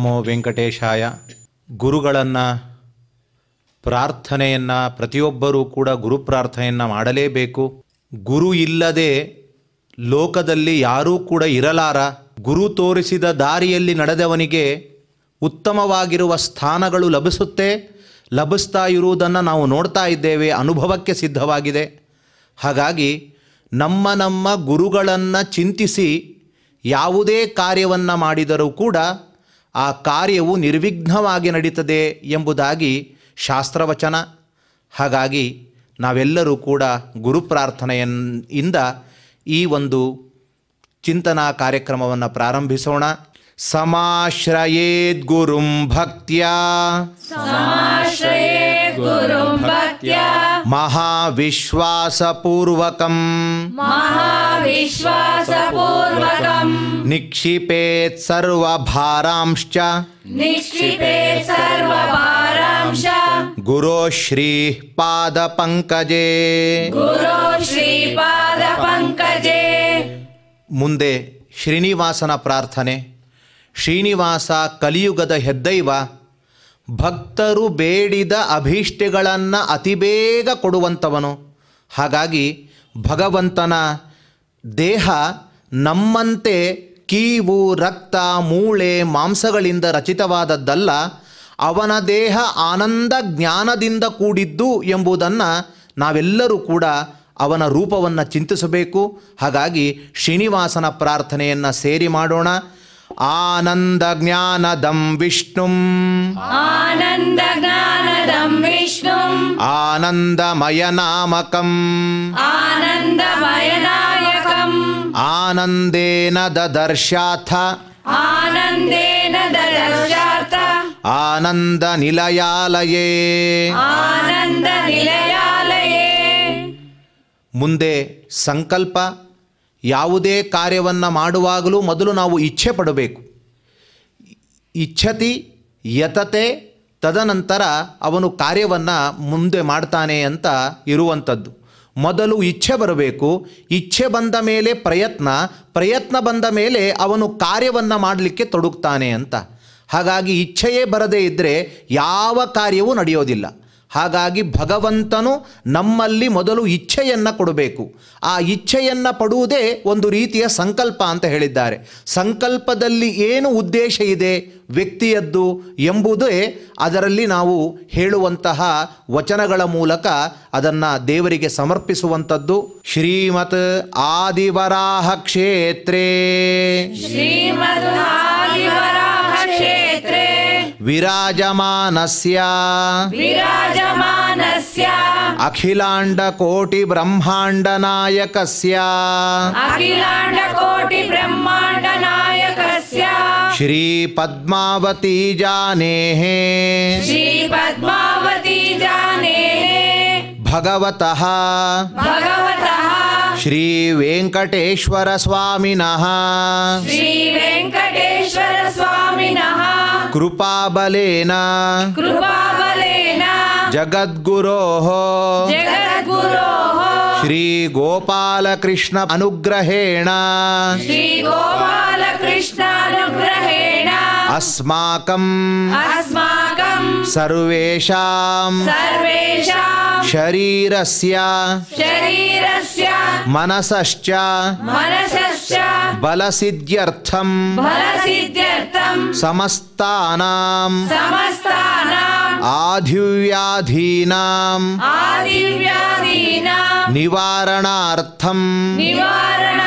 ನಮೋ ವೆಂಕಟೇಶಾಯ ಗುರುಗಳನ್ನು ಪ್ರಾರ್ಥನೆಯನ್ನು ಪ್ರತಿಯೊಬ್ಬರೂ ಕೂಡ ಗುರು ಪ್ರಾರ್ಥನೆಯನ್ನು ಮಾಡಲೇಬೇಕು ಗುರು ಇಲ್ಲದೆ ಲೋಕದಲ್ಲಿ ಯಾರೂ ಕೂಡ ಇರಲಾರ ಗುರು ತೋರಿಸಿದ ದಾರಿಯಲ್ಲಿ ನಡೆದವನಿಗೆ ಉತ್ತಮವಾಗಿರುವ ಸ್ಥಾನಗಳು ಲಭಿಸುತ್ತೆ ಲಭಿಸ್ತಾ ಇರುವುದನ್ನು ನಾವು ನೋಡ್ತಾ ಇದ್ದೇವೆ ಅನುಭವಕ್ಕೆ ಸಿದ್ಧವಾಗಿದೆ ಹಾಗಾಗಿ ನಮ್ಮ ನಮ್ಮ ಗುರುಗಳನ್ನು ಚಿಂತಿಸಿ ಯಾವುದೇ ಕಾರ್ಯವನ್ನು ಮಾಡಿದರೂ ಕೂಡ ಆ ಕಾರ್ಯವು ನಿರ್ವಿಘ್ನವಾಗಿ ನಡೀತದೆ ಎಂಬುದಾಗಿ ಶಾಸ್ತ್ರವಚನ ಹಾಗಾಗಿ ನಾವೆಲ್ಲರೂ ಕೂಡ ಗುರುಪ್ರಾರ್ಥನೆಯಿಂದ ಈ ಒಂದು ಚಿಂತನಾ ಕಾರ್ಯಕ್ರಮವನ್ನು ಪ್ರಾರಂಭಿಸೋಣ ಸಮಾಶ್ರಯೇದ್ ಗುರುಂ ಭಕ್ತ್ಯಾ ಸಮಾಶ್ರಯೇದ್ ಗುರುಂ ಭಕ್ತ್ಯಾ महाविश्वासपूर्वकं महाविश्वासपूर्वकं निक्षिपेत् सर्वभारांश्च निक्षिपेत् सर्वभारांश गुरो श्रीः पादपङ्कजे गुरो श्रीपादपङ्कजे मुन्दे श्रीनिवासन प्रार्थने श्रीनिवास कलियुगद हेद्दैव ಭಕ್ತರು ಬೇಡಿದ ಅಭೀಷ್ಟೆಗಳನ್ನು ಅತಿಬೇಗ ಕೊಡುವಂಥವನು ಹಾಗಾಗಿ ಭಗವಂತನ ದೇಹ ನಮ್ಮಂತೆ ಕೀವು ರಕ್ತ ಮೂಳೆ ಮಾಂಸಗಳಿಂದ ರಚಿತವಾದದ್ದಲ್ಲ ಅವನ ದೇಹ ಆನಂದ ಜ್ಞಾನದಿಂದ ಕೂಡಿದ್ದು ಎಂಬುದನ್ನು ನಾವೆಲ್ಲರೂ ಕೂಡ ಅವನ ರೂಪವನ್ನು ಚಿಂತಿಸಬೇಕು ಹಾಗಾಗಿ ಶ್ರೀನಿವಾಸನ ಪ್ರಾರ್ಥನೆಯನ್ನು ಸೇರಿ ಮಾಡೋಣ आनन्दज्ञानदं विष्णुम् आनन्दज्ञानदं विष्णुम् आनन्दमयनामकम् आनन्दमयनायकम् आनन्देन ददर्शाथ आनन्देन ददर्शाथ आनन्दनिलयालये आनन्दनिलयालये मुन्दे सङ्कल्प ಯಾವುದೇ ಕಾರ್ಯವನ್ನು ಮಾಡುವಾಗಲೂ ಮೊದಲು ನಾವು ಇಚ್ಛೆ ಪಡಬೇಕು ಇಚ್ಛತಿ ಯತತೆ ತದನಂತರ ಅವನು ಕಾರ್ಯವನ್ನು ಮುಂದೆ ಮಾಡ್ತಾನೆ ಅಂತ ಇರುವಂಥದ್ದು ಮೊದಲು ಇಚ್ಛೆ ಬರಬೇಕು ಇಚ್ಛೆ ಬಂದ ಮೇಲೆ ಪ್ರಯತ್ನ ಪ್ರಯತ್ನ ಬಂದ ಮೇಲೆ ಅವನು ಕಾರ್ಯವನ್ನು ಮಾಡಲಿಕ್ಕೆ ತೊಡಗ್ತಾನೆ ಅಂತ ಹಾಗಾಗಿ ಇಚ್ಛೆಯೇ ಬರದೇ ಇದ್ದರೆ ಯಾವ ಕಾರ್ಯವೂ ನಡೆಯೋದಿಲ್ಲ ಹಾಗಾಗಿ ಭಗವಂತನು ನಮ್ಮಲ್ಲಿ ಮೊದಲು ಇಚ್ಛೆಯನ್ನು ಕೊಡಬೇಕು ಆ ಇಚ್ಛೆಯನ್ನು ಪಡುವುದೇ ಒಂದು ರೀತಿಯ ಸಂಕಲ್ಪ ಅಂತ ಹೇಳಿದ್ದಾರೆ ಸಂಕಲ್ಪದಲ್ಲಿ ಏನು ಉದ್ದೇಶ ಇದೆ ವ್ಯಕ್ತಿಯದ್ದು ಎಂಬುದೇ ಅದರಲ್ಲಿ ನಾವು ಹೇಳುವಂತಹ ವಚನಗಳ ಮೂಲಕ ಅದನ್ನು ದೇವರಿಗೆ ಸಮರ್ಪಿಸುವಂಥದ್ದು ಶ್ರೀಮತ್ ಆದಿವರಾಹ ಕ್ಷೇತ್ರೇ ಶ್ರೀಮತ್ ಆದಿವರಾಹ ಕ್ಷೇತ್ರ विराजमानस्य विराजमानस्य अखिलांड अखिलांड कोटि कोटि ब्रह्मांड ब्रह्मांड नायकस्य नायकस्य श्री पद्मावती जाने श्री पद्मावती जाने भगवतः भगवतः श्री श्री वेंकटेश्वर वेंकटेश्वर श्रीवेङ्कटेश्वरस्वामिनः कृपा बलेना कृपाबलेन कृपाबलेन जगद्गुरोः जगद्गुरोः श्रीगोपालकृष्ण अनुग्रहेण श्रीगोपालकृष्णानुग्रहेण अस्माकम् अस्माकं सर्वेषां सर्वेषां शरीरस्य शरीरस्य मनसश्च मनसश्च बलसिद्ध्यर्थं बलसिद्ध्यर्थं समस्तानां समस्तानाम् आधिव्याधीनाम् आधिव्याधीनां निवारणार्थं निवारण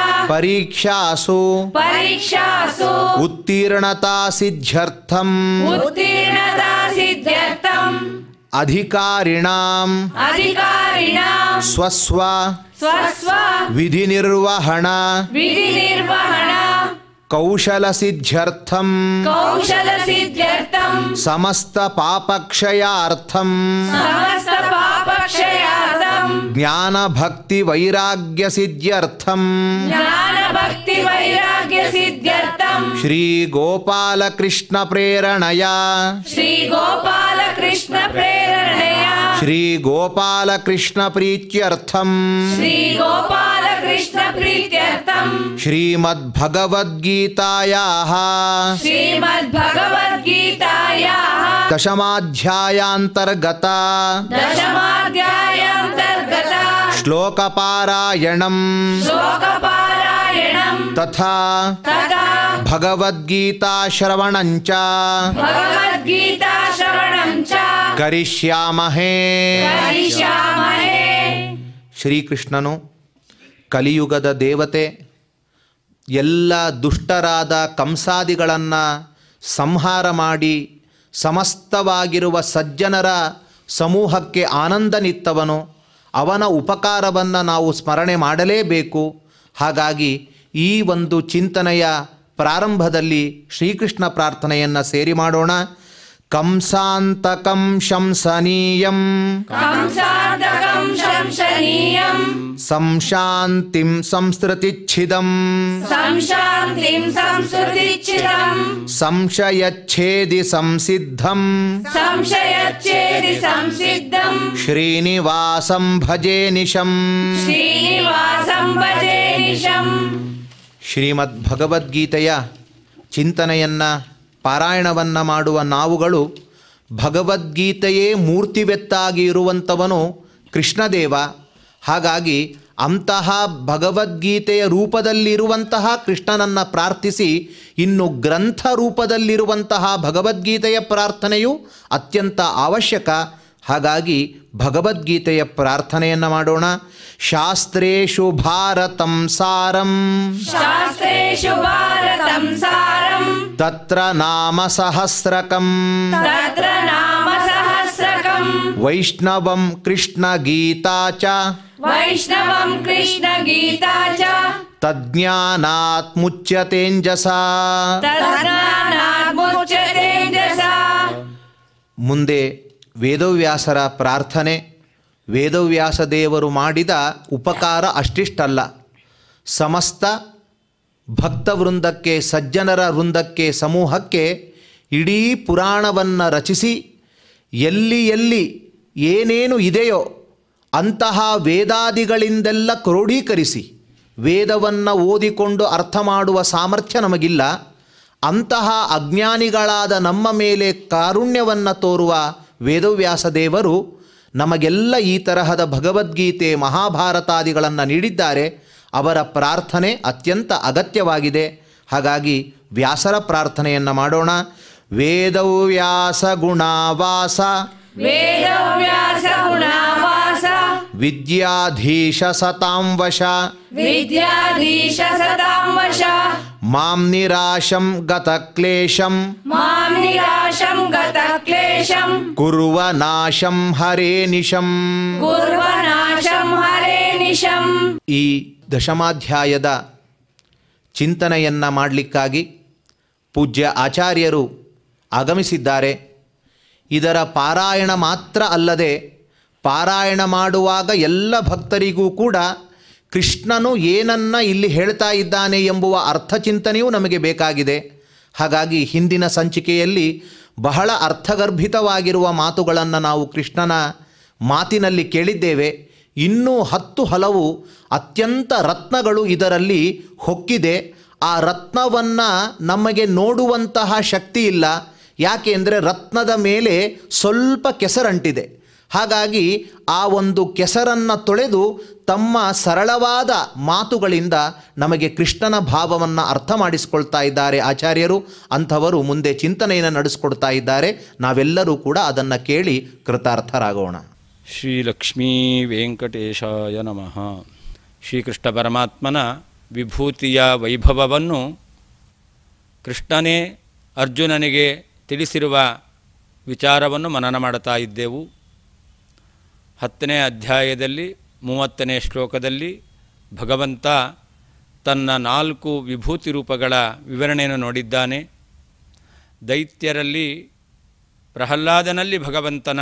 परीक्षासु परीक्षासु उत्तीर्णता सिद्ध्यर्थम उत्तीर्णता सिद्ध्यर्थम अधिकारिणाम अधिकारिणाम स्वस्व स्वस्व विधि निर्वहण विधि निर्वहण कौशल सिद्ध्यर्थम कौशल सिद्ध्यर्थम समस्त पापक्षयार्थम समस्त पापक्षयार्थम ज्ञान भक्ति वैराग्य सिद्ध्यर्थम ज्ञान भक्ति वैराग्य सिद्ध्यर्थम श्री गोपाल कृष्ण प्रेरणया श्री गोपाल कृष्ण प्रेरणया श्री गोपाल कृष्ण प्रीत्यर्थम श्री गोपाल कृष्ण प्रीत्यर्थम श्रीमद्भगवद्गीतायाः श्रीमद्भगवद्गीतायाः दशमाध्यायान्तर्गता दशमाध्यायान्तर्गता ಶ್ಲೋಕಪಾರಾಯಣಂ ತಥಾ ಭಗವದ್ಗೀತಾಶ್ರವಣಂಚ ಕರಿಷ್ಯಾಮಹೇ ಶ್ರೀಕೃಷ್ಣನು ಕಲಿಯುಗದ ದೇವತೆ ಎಲ್ಲ ದುಷ್ಟರಾದ ಕಂಸಾದಿಗಳನ್ನು ಸಂಹಾರ ಮಾಡಿ ಸಮಸ್ತವಾಗಿರುವ ಸಜ್ಜನರ ಸಮೂಹಕ್ಕೆ ಆನಂದನಿತ್ತವನು ಅವನ ಉಪಕಾರವನ್ನು ನಾವು ಸ್ಮರಣೆ ಮಾಡಲೇಬೇಕು ಹಾಗಾಗಿ ಈ ಒಂದು ಚಿಂತನೆಯ ಪ್ರಾರಂಭದಲ್ಲಿ ಶ್ರೀಕೃಷ್ಣ ಪ್ರಾರ್ಥನೆಯನ್ನು ಸೇರಿ ಮಾಡೋಣ ಕಂಸಾಂತಕಂ ಶಂಸನೀಯಂ ಸಂಶಾಂತಿಂ ಸಂಸೃತಿಚ್ಛಿದಂ ಸಂಶಾಂತಿಂ ಸಂಶಯಚ್ಛೇದಿ ಸಂಸಿದ್ಧಂ ಸಂಶಯಚ್ಛೇದಿ ಸಂಸಿದ್ಧಂ ಶ್ರೀನಿವಾಸಂ ಭಜೆ ನಿಶಂ ಶ್ರೀನಿವಾಸಂ ಭಜೆ ಮಾಡುವ ನಾವುಗಳು ಭಗವದ್ಗೀತೆಯೇ ಮೂರ್ತಿವೆತ್ತಾಗಿ ಇರುವಂಥವನು ಕೃಷ್ಣದೇವ ಹಾಗಾಗಿ ಅಂತಹ ಭಗವದ್ಗೀತೆಯ ರೂಪದಲ್ಲಿರುವಂತಹ ಕೃಷ್ಣನನ್ನು ಪ್ರಾರ್ಥಿಸಿ ಇನ್ನು ಗ್ರಂಥ ರೂಪದಲ್ಲಿರುವಂತಹ ಭಗವದ್ಗೀತೆಯ ಪ್ರಾರ್ಥನೆಯು ಅತ್ಯಂತ ಅವಶ್ಯಕ ಹಾಗಾಗಿ ಭಗವದ್ಗೀತೆಯ ಪ್ರಾರ್ಥನೆಯನ್ನು ಮಾಡೋಣ ಶಾಸ್ತ್ರೇಶು ಭಾರತಂ ಸಾರಂ ಶಾಸ್ತ್ರೇಶು ಭಾರತಂ ಸಾರಂ ತತ್ರ ನಾಮ ಸಹಸ್ರಕಂ ತತ್ರ ನಾಮ ವೈಷ್ಣವಂ ಕೃಷ್ಣ ಗೀತಾ ಚ ವೈಷ್ಣವಂ ಕೃಷ್ಣ ಗೀತಾ ಚ ತಜ್ಞಾನಾತ್ ಮುಂದೆ ವೇದವ್ಯಾಸರ ಪ್ರಾರ್ಥನೆ ವೇದವ್ಯಾಸ ದೇವರು ಮಾಡಿದ ಉಪಕಾರ ಅಷ್ಟಿಷ್ಟಲ್ಲ ಸಮಸ್ತ ಭಕ್ತವೃಂದಕ್ಕೆ ಸಜ್ಜನರ ವೃಂದಕ್ಕೆ ಸಮೂಹಕ್ಕೆ ಇಡೀ ಪುರಾಣವನ್ನು ರಚಿಸಿ ಎಲ್ಲಿ ಎಲ್ಲಿ ಏನೇನು ಇದೆಯೋ ಅಂತಹ ವೇದಾದಿಗಳಿಂದೆಲ್ಲ ಕ್ರೋಢೀಕರಿಸಿ ವೇದವನ್ನು ಓದಿಕೊಂಡು ಅರ್ಥ ಮಾಡುವ ಸಾಮರ್ಥ್ಯ ನಮಗಿಲ್ಲ ಅಂತಹ ಅಜ್ಞಾನಿಗಳಾದ ನಮ್ಮ ಮೇಲೆ ಕಾರುಣ್ಯವನ್ನು ತೋರುವ ವೇದವ್ಯಾಸ ದೇವರು ನಮಗೆಲ್ಲ ಈ ತರಹದ ಭಗವದ್ಗೀತೆ ಮಹಾಭಾರತಾದಿಗಳನ್ನು ನೀಡಿದ್ದಾರೆ ಅವರ ಪ್ರಾರ್ಥನೆ ಅತ್ಯಂತ ಅಗತ್ಯವಾಗಿದೆ ಹಾಗಾಗಿ ವ್ಯಾಸರ ಪ್ರಾರ್ಥನೆಯನ್ನು ಮಾಡೋಣ ವೇದವ್ಯಾಸ ಗುಣಾವಾಸ ವೇದವ್ಯಾಸ ಗುಣಾವಾಸ ವಿದ್ಯಾಧೀಶ ಸತಾಂ ವಶ ವಿದ್ಯಾಧೀಶ ಸತಾಂ ವಶ ಮಾಂ ನಿರಾಶಂ ಗತ ಕ್ಲೇಶಂ ಮಾಂ ನಿರಾಶಂ ಗತ ಕ್ಲೇಶಂ ಕುರುವ ನಾಶಂ ಹರೇ ನಿಶಂ ಕುರುವ ನಾಶಂ ಹರೇ ನಿಶಂ ಈ ದಶಮಾಧ್ಯಾಯದ ಚಿಂತನೆಯನ್ನ ಮಾಡಲಿಕ್ಕಾಗಿ ಪೂಜ್ಯ ಆಚಾರ್ಯರು ಆಗಮಿಸಿದ್ದಾರೆ ಇದರ ಪಾರಾಯಣ ಮಾತ್ರ ಅಲ್ಲದೆ ಪಾರಾಯಣ ಮಾಡುವಾಗ ಎಲ್ಲ ಭಕ್ತರಿಗೂ ಕೂಡ ಕೃಷ್ಣನು ಏನನ್ನ ಇಲ್ಲಿ ಹೇಳ್ತಾ ಇದ್ದಾನೆ ಎಂಬುವ ಅರ್ಥಚಿಂತನೆಯೂ ನಮಗೆ ಬೇಕಾಗಿದೆ ಹಾಗಾಗಿ ಹಿಂದಿನ ಸಂಚಿಕೆಯಲ್ಲಿ ಬಹಳ ಅರ್ಥಗರ್ಭಿತವಾಗಿರುವ ಮಾತುಗಳನ್ನು ನಾವು ಕೃಷ್ಣನ ಮಾತಿನಲ್ಲಿ ಕೇಳಿದ್ದೇವೆ ಇನ್ನೂ ಹತ್ತು ಹಲವು ಅತ್ಯಂತ ರತ್ನಗಳು ಇದರಲ್ಲಿ ಹೊಕ್ಕಿದೆ ಆ ರತ್ನವನ್ನು ನಮಗೆ ನೋಡುವಂತಹ ಶಕ್ತಿ ಇಲ್ಲ ಯಾಕೆ ಅಂದರೆ ರತ್ನದ ಮೇಲೆ ಸ್ವಲ್ಪ ಕೆಸರಂಟಿದೆ ಹಾಗಾಗಿ ಆ ಒಂದು ಕೆಸರನ್ನು ತೊಳೆದು ತಮ್ಮ ಸರಳವಾದ ಮಾತುಗಳಿಂದ ನಮಗೆ ಕೃಷ್ಣನ ಭಾವವನ್ನು ಅರ್ಥ ಮಾಡಿಸಿಕೊಳ್ತಾ ಇದ್ದಾರೆ ಆಚಾರ್ಯರು ಅಂಥವರು ಮುಂದೆ ಚಿಂತನೆಯನ್ನು ನಡೆಸ್ಕೊಡ್ತಾ ಇದ್ದಾರೆ ನಾವೆಲ್ಲರೂ ಕೂಡ ಅದನ್ನು ಕೇಳಿ ಕೃತಾರ್ಥರಾಗೋಣ ಶ್ರೀಲಕ್ಷ್ಮೀ ವೆಂಕಟೇಶಾಯ ನಮಃ ಶ್ರೀಕೃಷ್ಣ ಪರಮಾತ್ಮನ ವಿಭೂತಿಯ ವೈಭವವನ್ನು ಕೃಷ್ಣನೇ ಅರ್ಜುನನಿಗೆ ತಿಳಿಸಿರುವ ವಿಚಾರವನ್ನು ಮನನ ಮಾಡ್ತಾ ಇದ್ದೆವು ಹತ್ತನೇ ಅಧ್ಯಾಯದಲ್ಲಿ ಮೂವತ್ತನೇ ಶ್ಲೋಕದಲ್ಲಿ ಭಗವಂತ ತನ್ನ ನಾಲ್ಕು ವಿಭೂತಿ ರೂಪಗಳ ವಿವರಣೆಯನ್ನು ನೋಡಿದ್ದಾನೆ ದೈತ್ಯರಲ್ಲಿ ಪ್ರಹ್ಲಾದನಲ್ಲಿ ಭಗವಂತನ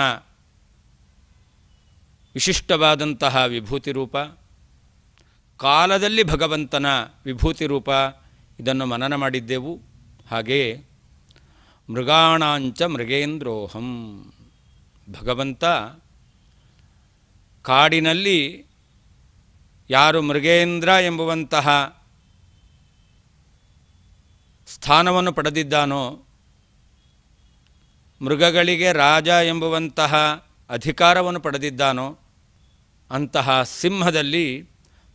ವಿಶಿಷ್ಟವಾದಂತಹ ವಿಭೂತಿ ರೂಪ ಕಾಲದಲ್ಲಿ ಭಗವಂತನ ವಿಭೂತಿ ರೂಪ ಇದನ್ನು ಮನನ ಮಾಡಿದ್ದೆವು ಹಾಗೆಯೇ ಮೃಗಾಣಾಂಚ ಮೃಗೇಂದ್ರೋಹಂ ಭಗವಂತ ಕಾಡಿನಲ್ಲಿ ಯಾರು ಮೃಗೇಂದ್ರ ಎಂಬುವಂತಹ ಸ್ಥಾನವನ್ನು ಪಡೆದಿದ್ದಾನೋ ಮೃಗಗಳಿಗೆ ರಾಜ ಎಂಬುವಂತಹ ಅಧಿಕಾರವನ್ನು ಪಡೆದಿದ್ದಾನೋ ಅಂತಹ ಸಿಂಹದಲ್ಲಿ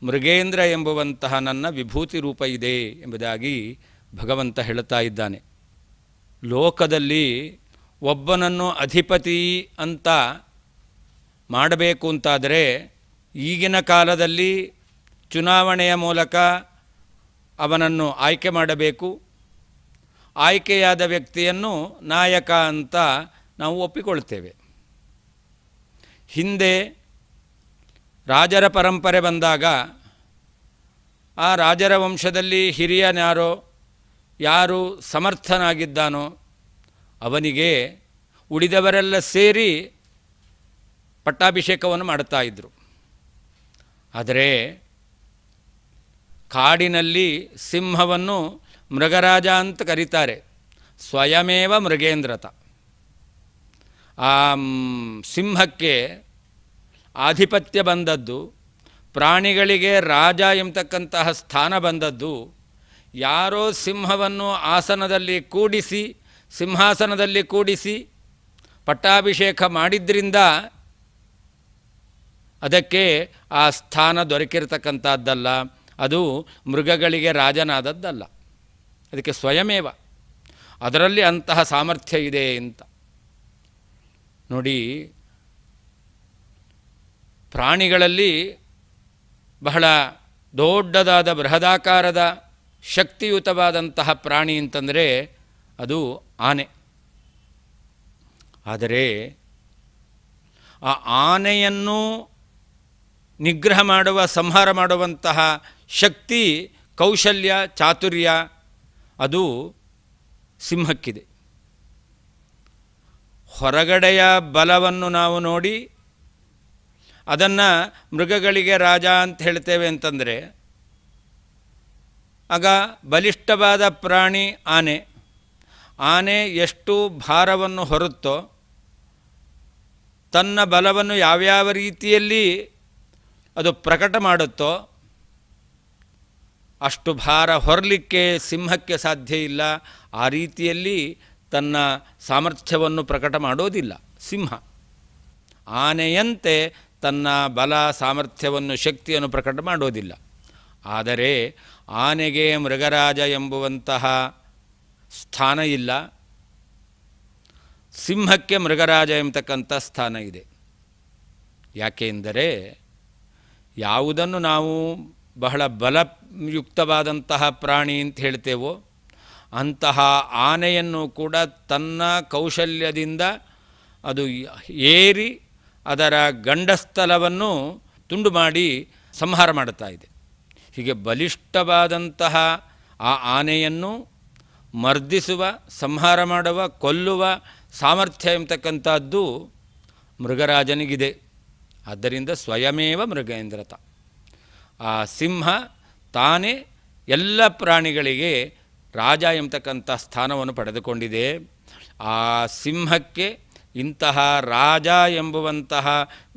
ಮೃಗೇಂದ್ರ ಎಂಬುವಂತಹ ನನ್ನ ವಿಭೂತಿ ರೂಪ ಇದೆ ಎಂಬುದಾಗಿ ಭಗವಂತ ಹೇಳುತ್ತಾ ಇದ್ದಾನೆ ಲೋಕದಲ್ಲಿ ಒಬ್ಬನನ್ನು ಅಧಿಪತಿ ಅಂತ ಮಾಡಬೇಕು ಅಂತಾದರೆ ಈಗಿನ ಕಾಲದಲ್ಲಿ ಚುನಾವಣೆಯ ಮೂಲಕ ಅವನನ್ನು ಆಯ್ಕೆ ಮಾಡಬೇಕು ಆಯ್ಕೆಯಾದ ವ್ಯಕ್ತಿಯನ್ನು ನಾಯಕ ಅಂತ ನಾವು ಒಪ್ಪಿಕೊಳ್ತೇವೆ ಹಿಂದೆ ರಾಜರ ಪರಂಪರೆ ಬಂದಾಗ ಆ ರಾಜರ ವಂಶದಲ್ಲಿ ಹಿರಿಯನಾರೋ ಯಾರು ಸಮರ್ಥನಾಗಿದ್ದಾನೋ ಅವನಿಗೆ ಉಳಿದವರೆಲ್ಲ ಸೇರಿ ಪಟ್ಟಾಭಿಷೇಕವನ್ನು ಮಾಡ್ತಾ ಇದ್ದರು ಆದರೆ ಕಾಡಿನಲ್ಲಿ ಸಿಂಹವನ್ನು ಮೃಗರಾಜ ಅಂತ ಕರೀತಾರೆ ಸ್ವಯಮೇವ ಮೃಗೇಂದ್ರತ ಆ ಸಿಂಹಕ್ಕೆ ಆಧಿಪತ್ಯ ಬಂದದ್ದು ಪ್ರಾಣಿಗಳಿಗೆ ರಾಜ ಎಂಬತಕ್ಕಂತಹ ಸ್ಥಾನ ಬಂದದ್ದು ಯಾರೋ ಸಿಂಹವನ್ನು ಆಸನದಲ್ಲಿ ಕೂಡಿಸಿ ಸಿಂಹಾಸನದಲ್ಲಿ ಕೂಡಿಸಿ ಪಟ್ಟಾಭಿಷೇಕ ಮಾಡಿದ್ರಿಂದ ಅದಕ್ಕೆ ಆ ಸ್ಥಾನ ದೊರಕಿರತಕ್ಕಂಥದ್ದಲ್ಲ ಅದು ಮೃಗಗಳಿಗೆ ರಾಜನಾದದ್ದಲ್ಲ ಅದಕ್ಕೆ ಸ್ವಯಮೇವ ಅದರಲ್ಲಿ ಅಂತಹ ಸಾಮರ್ಥ್ಯ ಇದೆ ಅಂತ ನೋಡಿ ಪ್ರಾಣಿಗಳಲ್ಲಿ ಬಹಳ ದೊಡ್ಡದಾದ ಬೃಹದಾಕಾರದ ಶಕ್ತಿಯುತವಾದಂತಹ ಪ್ರಾಣಿ ಅಂತಂದರೆ ಅದು ಆನೆ ಆದರೆ ಆ ಆನೆಯನ್ನು ನಿಗ್ರಹ ಮಾಡುವ ಸಂಹಾರ ಮಾಡುವಂತಹ ಶಕ್ತಿ ಕೌಶಲ್ಯ ಚಾತುರ್ಯ ಅದು ಸಿಂಹಕ್ಕಿದೆ ಹೊರಗಡೆಯ ಬಲವನ್ನು ನಾವು ನೋಡಿ ಅದನ್ನು ಮೃಗಗಳಿಗೆ ರಾಜ ಅಂತ ಹೇಳ್ತೇವೆ ಅಂತಂದರೆ ಆಗ ಬಲಿಷ್ಠವಾದ ಪ್ರಾಣಿ ಆನೆ ಆನೆ ಎಷ್ಟು ಭಾರವನ್ನು ಹೊರುತ್ತೋ ತನ್ನ ಬಲವನ್ನು ಯಾವ್ಯಾವ ರೀತಿಯಲ್ಲಿ ಅದು ಪ್ರಕಟ ಮಾಡುತ್ತೋ ಅಷ್ಟು ಭಾರ ಹೊರಲಿಕ್ಕೆ ಸಿಂಹಕ್ಕೆ ಸಾಧ್ಯ ಇಲ್ಲ ಆ ರೀತಿಯಲ್ಲಿ ತನ್ನ ಸಾಮರ್ಥ್ಯವನ್ನು ಪ್ರಕಟ ಮಾಡೋದಿಲ್ಲ ಸಿಂಹ ಆನೆಯಂತೆ ತನ್ನ ಬಲ ಸಾಮರ್ಥ್ಯವನ್ನು ಶಕ್ತಿಯನ್ನು ಪ್ರಕಟ ಮಾಡೋದಿಲ್ಲ ಆದರೆ ಆನೆಗೆ ಮೃಗರಾಜ ಎಂಬುವಂತಹ ಸ್ಥಾನ ಇಲ್ಲ ಸಿಂಹಕ್ಕೆ ಮೃಗರಾಜ ಎಂಬತಕ್ಕಂಥ ಸ್ಥಾನ ಇದೆ ಯಾಕೆಂದರೆ ಯಾವುದನ್ನು ನಾವು ಬಹಳ ಬಲಯುಕ್ತವಾದಂತಹ ಪ್ರಾಣಿ ಅಂತ ಹೇಳ್ತೇವೋ ಅಂತಹ ಆನೆಯನ್ನು ಕೂಡ ತನ್ನ ಕೌಶಲ್ಯದಿಂದ ಅದು ಏರಿ ಅದರ ಗಂಡಸ್ಥಲವನ್ನು ತುಂಡು ಮಾಡಿ ಸಂಹಾರ ಮಾಡುತ್ತಾ ಇದೆ ಹೀಗೆ ಬಲಿಷ್ಠವಾದಂತಹ ಆ ಆನೆಯನ್ನು ಮರ್ದಿಸುವ ಸಂಹಾರ ಮಾಡುವ ಕೊಲ್ಲುವ ಸಾಮರ್ಥ್ಯ ಎಂಬತಕ್ಕಂಥದ್ದು ಮೃಗರಾಜನಿಗಿದೆ ಆದ್ದರಿಂದ ಸ್ವಯಮೇವ ಮೃಗೇಂದ್ರತ ಆ ಸಿಂಹ ತಾನೇ ಎಲ್ಲ ಪ್ರಾಣಿಗಳಿಗೆ ರಾಜ ಎಂಬತಕ್ಕಂಥ ಸ್ಥಾನವನ್ನು ಪಡೆದುಕೊಂಡಿದೆ ಆ ಸಿಂಹಕ್ಕೆ ಇಂತಹ ರಾಜ ಎಂಬುವಂತಹ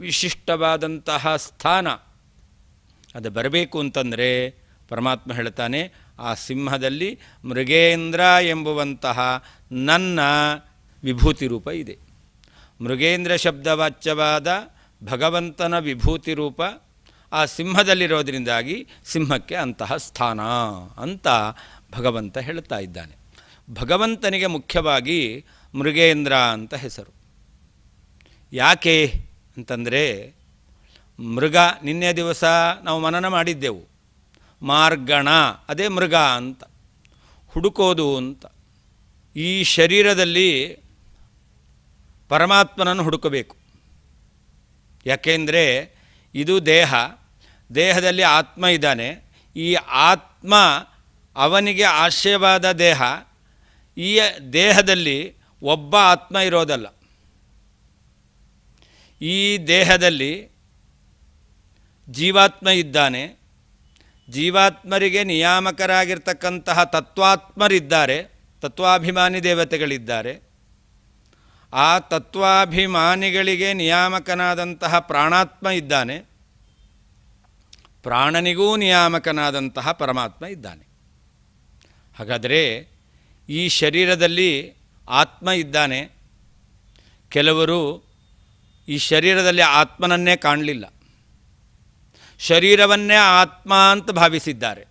ವಿಶಿಷ್ಟವಾದಂತಹ ಸ್ಥಾನ ಅದು ಬರಬೇಕು ಅಂತಂದರೆ ಪರಮಾತ್ಮ ಹೇಳ್ತಾನೆ ಆ ಸಿಂಹದಲ್ಲಿ ಮೃಗೇಂದ್ರ ಎಂಬುವಂತಹ ನನ್ನ ವಿಭೂತಿ ರೂಪ ಇದೆ ಮೃಗೇಂದ್ರ ಶಬ್ದವಾಚ್ಯವಾದ ಭಗವಂತನ ವಿಭೂತಿ ರೂಪ ಆ ಸಿಂಹದಲ್ಲಿರೋದರಿಂದಾಗಿ ಸಿಂಹಕ್ಕೆ ಅಂತಹ ಸ್ಥಾನ ಅಂತ ಭಗವಂತ ಹೇಳ್ತಾ ಇದ್ದಾನೆ ಭಗವಂತನಿಗೆ ಮುಖ್ಯವಾಗಿ ಮೃಗೇಂದ್ರ ಅಂತ ಹೆಸರು ಯಾಕೆ ಅಂತಂದರೆ ಮೃಗ ನಿನ್ನೆ ದಿವಸ ನಾವು ಮನನ ಮಾಡಿದ್ದೆವು ಮಾರ್ಗಣ ಅದೇ ಮೃಗ ಅಂತ ಹುಡುಕೋದು ಅಂತ ಈ ಶರೀರದಲ್ಲಿ ಪರಮಾತ್ಮನನ್ನು ಹುಡುಕಬೇಕು ಯಾಕೆಂದರೆ ಇದು ದೇಹ ದೇಹದಲ್ಲಿ ಆತ್ಮ ಇದ್ದಾನೆ ಈ ಆತ್ಮ ಅವನಿಗೆ ಆಶ್ರಯವಾದ ದೇಹ ಈ ದೇಹದಲ್ಲಿ ಒಬ್ಬ ಆತ್ಮ ಇರೋದಲ್ಲ ಈ ದೇಹದಲ್ಲಿ ಜೀವಾತ್ಮ ಇದ್ದಾನೆ ಜೀವಾತ್ಮರಿಗೆ ನಿಯಾಮಕರಾಗಿರ್ತಕ್ಕಂತಹ ತತ್ವಾತ್ಮರಿದ್ದಾರೆ ತತ್ವಾಭಿಮಾನಿ ದೇವತೆಗಳಿದ್ದಾರೆ ಆ ತತ್ವಾಭಿಮಾನಿಗಳಿಗೆ ನಿಯಾಮಕನಾದಂತಹ ಪ್ರಾಣಾತ್ಮ ಇದ್ದಾನೆ ಪ್ರಾಣನಿಗೂ ನಿಯಾಮಕನಾದಂತಹ ಪರಮಾತ್ಮ ಇದ್ದಾನೆ ಹಾಗಾದರೆ ಈ ಶರೀರದಲ್ಲಿ ಆತ್ಮ ಇದ್ದಾನೆ ಕೆಲವರು ಈ ಶರೀರದಲ್ಲಿ ಆತ್ಮನನ್ನೇ ಕಾಣಲಿಲ್ಲ ಶರೀರವನ್ನೇ ಆತ್ಮ ಅಂತ ಭಾವಿಸಿದ್ದಾರೆ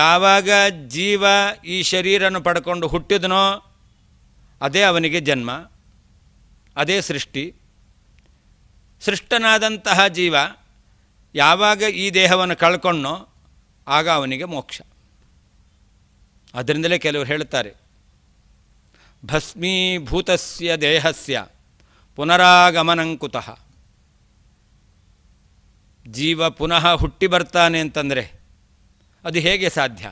ಯಾವಾಗ ಜೀವ ಈ ಶರೀರನ್ನು ಪಡ್ಕೊಂಡು ಹುಟ್ಟಿದನೋ ಅದೇ ಅವನಿಗೆ ಜನ್ಮ ಅದೇ ಸೃಷ್ಟಿ ಸೃಷ್ಟನಾದಂತಹ ಜೀವ ಯಾವಾಗ ಈ ದೇಹವನ್ನು ಕಳ್ಕೊಂಡೋ ಆಗ ಅವನಿಗೆ ಮೋಕ್ಷ ಅದರಿಂದಲೇ ಕೆಲವರು ಹೇಳ್ತಾರೆ ಭಸ್ಮೀಭೂತಸ್ಯ ದೇಹಸ್ಯ ಪುನರಾಗಮನಂಕುತಃ ಜೀವ ಪುನಃ ಹುಟ್ಟಿ ಬರ್ತಾನೆ ಅಂತಂದರೆ ಅದು ಹೇಗೆ ಸಾಧ್ಯ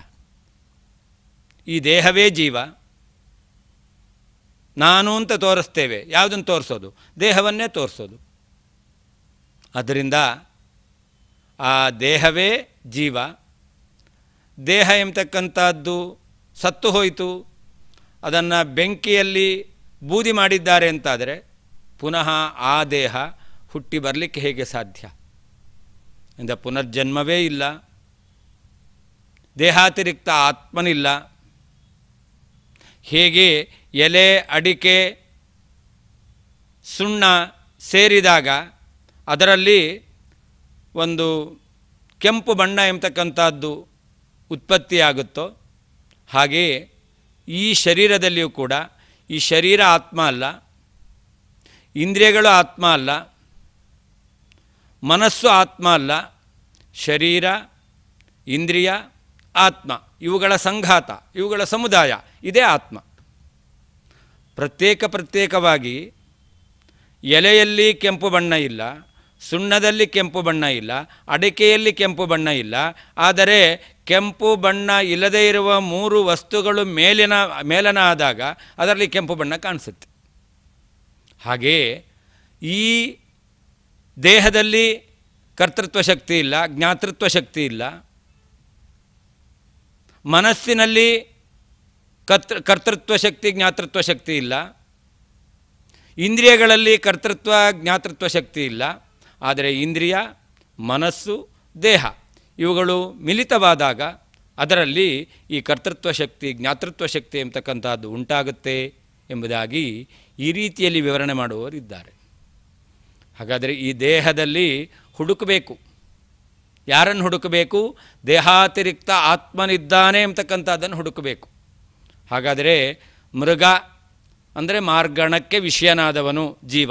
ಈ ದೇಹವೇ ಜೀವ ನಾನು ಅಂತ ತೋರಿಸ್ತೇವೆ ಯಾವುದನ್ನು ತೋರಿಸೋದು ದೇಹವನ್ನೇ ತೋರಿಸೋದು ಅದರಿಂದ ಆ ದೇಹವೇ ಜೀವ ದೇಹ ಎಂಬತಕ್ಕಂಥದ್ದು ಸತ್ತು ಹೋಯಿತು ಅದನ್ನು ಬೆಂಕಿಯಲ್ಲಿ ಬೂದಿ ಮಾಡಿದ್ದಾರೆ ಅಂತಾದರೆ ಪುನಃ ಆ ದೇಹ ಹುಟ್ಟಿ ಬರಲಿಕ್ಕೆ ಹೇಗೆ ಸಾಧ್ಯ ಇಂದ ಪುನರ್ಜನ್ಮವೇ ಇಲ್ಲ ದೇಹಾತಿರಿಕ್ತ ಆತ್ಮನಿಲ್ಲ ಹೇಗೆ ಎಲೆ ಅಡಿಕೆ ಸುಣ್ಣ ಸೇರಿದಾಗ ಅದರಲ್ಲಿ ಒಂದು ಕೆಂಪು ಬಣ್ಣ ಎಂಬತಕ್ಕಂಥದ್ದು ಉತ್ಪತ್ತಿಯಾಗುತ್ತೋ ಹಾಗೆಯೇ ಈ ಶರೀರದಲ್ಲಿಯೂ ಕೂಡ ಈ ಶರೀರ ಆತ್ಮ ಅಲ್ಲ ಇಂದ್ರಿಯಗಳು ಆತ್ಮ ಅಲ್ಲ ಮನಸ್ಸು ಆತ್ಮ ಅಲ್ಲ ಶರೀರ ಇಂದ್ರಿಯ ಆತ್ಮ ಇವುಗಳ ಸಂಘಾತ ಇವುಗಳ ಸಮುದಾಯ ಇದೇ ಆತ್ಮ ಪ್ರತ್ಯೇಕ ಪ್ರತ್ಯೇಕವಾಗಿ ಎಲೆಯಲ್ಲಿ ಕೆಂಪು ಬಣ್ಣ ಇಲ್ಲ ಸುಣ್ಣದಲ್ಲಿ ಕೆಂಪು ಬಣ್ಣ ಇಲ್ಲ ಅಡಕೆಯಲ್ಲಿ ಕೆಂಪು ಬಣ್ಣ ಇಲ್ಲ ಆದರೆ ಕೆಂಪು ಬಣ್ಣ ಇಲ್ಲದೇ ಇರುವ ಮೂರು ವಸ್ತುಗಳು ಮೇಲಿನ ಮೇಲನ ಆದಾಗ ಅದರಲ್ಲಿ ಕೆಂಪು ಬಣ್ಣ ಕಾಣಿಸುತ್ತೆ ಹಾಗೆಯೇ ಈ ದೇಹದಲ್ಲಿ ಕರ್ತೃತ್ವ ಶಕ್ತಿ ಇಲ್ಲ ಜ್ಞಾತೃತ್ವ ಶಕ್ತಿ ಇಲ್ಲ ಮನಸ್ಸಿನಲ್ಲಿ ಕರ್ತೃ ಕರ್ತೃತ್ವ ಶಕ್ತಿ ಜ್ಞಾತೃತ್ವ ಶಕ್ತಿ ಇಲ್ಲ ಇಂದ್ರಿಯಗಳಲ್ಲಿ ಕರ್ತೃತ್ವ ಜ್ಞಾತೃತ್ವ ಶಕ್ತಿ ಇಲ್ಲ ಆದರೆ ಇಂದ್ರಿಯ ಮನಸ್ಸು ದೇಹ ಇವುಗಳು ಮಿಲಿತವಾದಾಗ ಅದರಲ್ಲಿ ಈ ಕರ್ತೃತ್ವ ಶಕ್ತಿ ಜ್ಞಾತೃತ್ವ ಶಕ್ತಿ ಎಂಬತಕ್ಕಂಥದ್ದು ಉಂಟಾಗುತ್ತೆ ಎಂಬುದಾಗಿ ಈ ರೀತಿಯಲ್ಲಿ ವಿವರಣೆ ಮಾಡುವವರಿದ್ದಾರೆ ಹಾಗಾದರೆ ಈ ದೇಹದಲ್ಲಿ ಹುಡುಕಬೇಕು ಯಾರನ್ನು ಹುಡುಕಬೇಕು ದೇಹಾತಿರಿಕ್ತ ಆತ್ಮನಿದ್ದಾನೆ ಅಂತಕ್ಕಂಥದ್ದನ್ನು ಹುಡುಕಬೇಕು ಹಾಗಾದರೆ ಮೃಗ ಅಂದರೆ ಮಾರ್ಗಣಕ್ಕೆ ವಿಷಯನಾದವನು ಜೀವ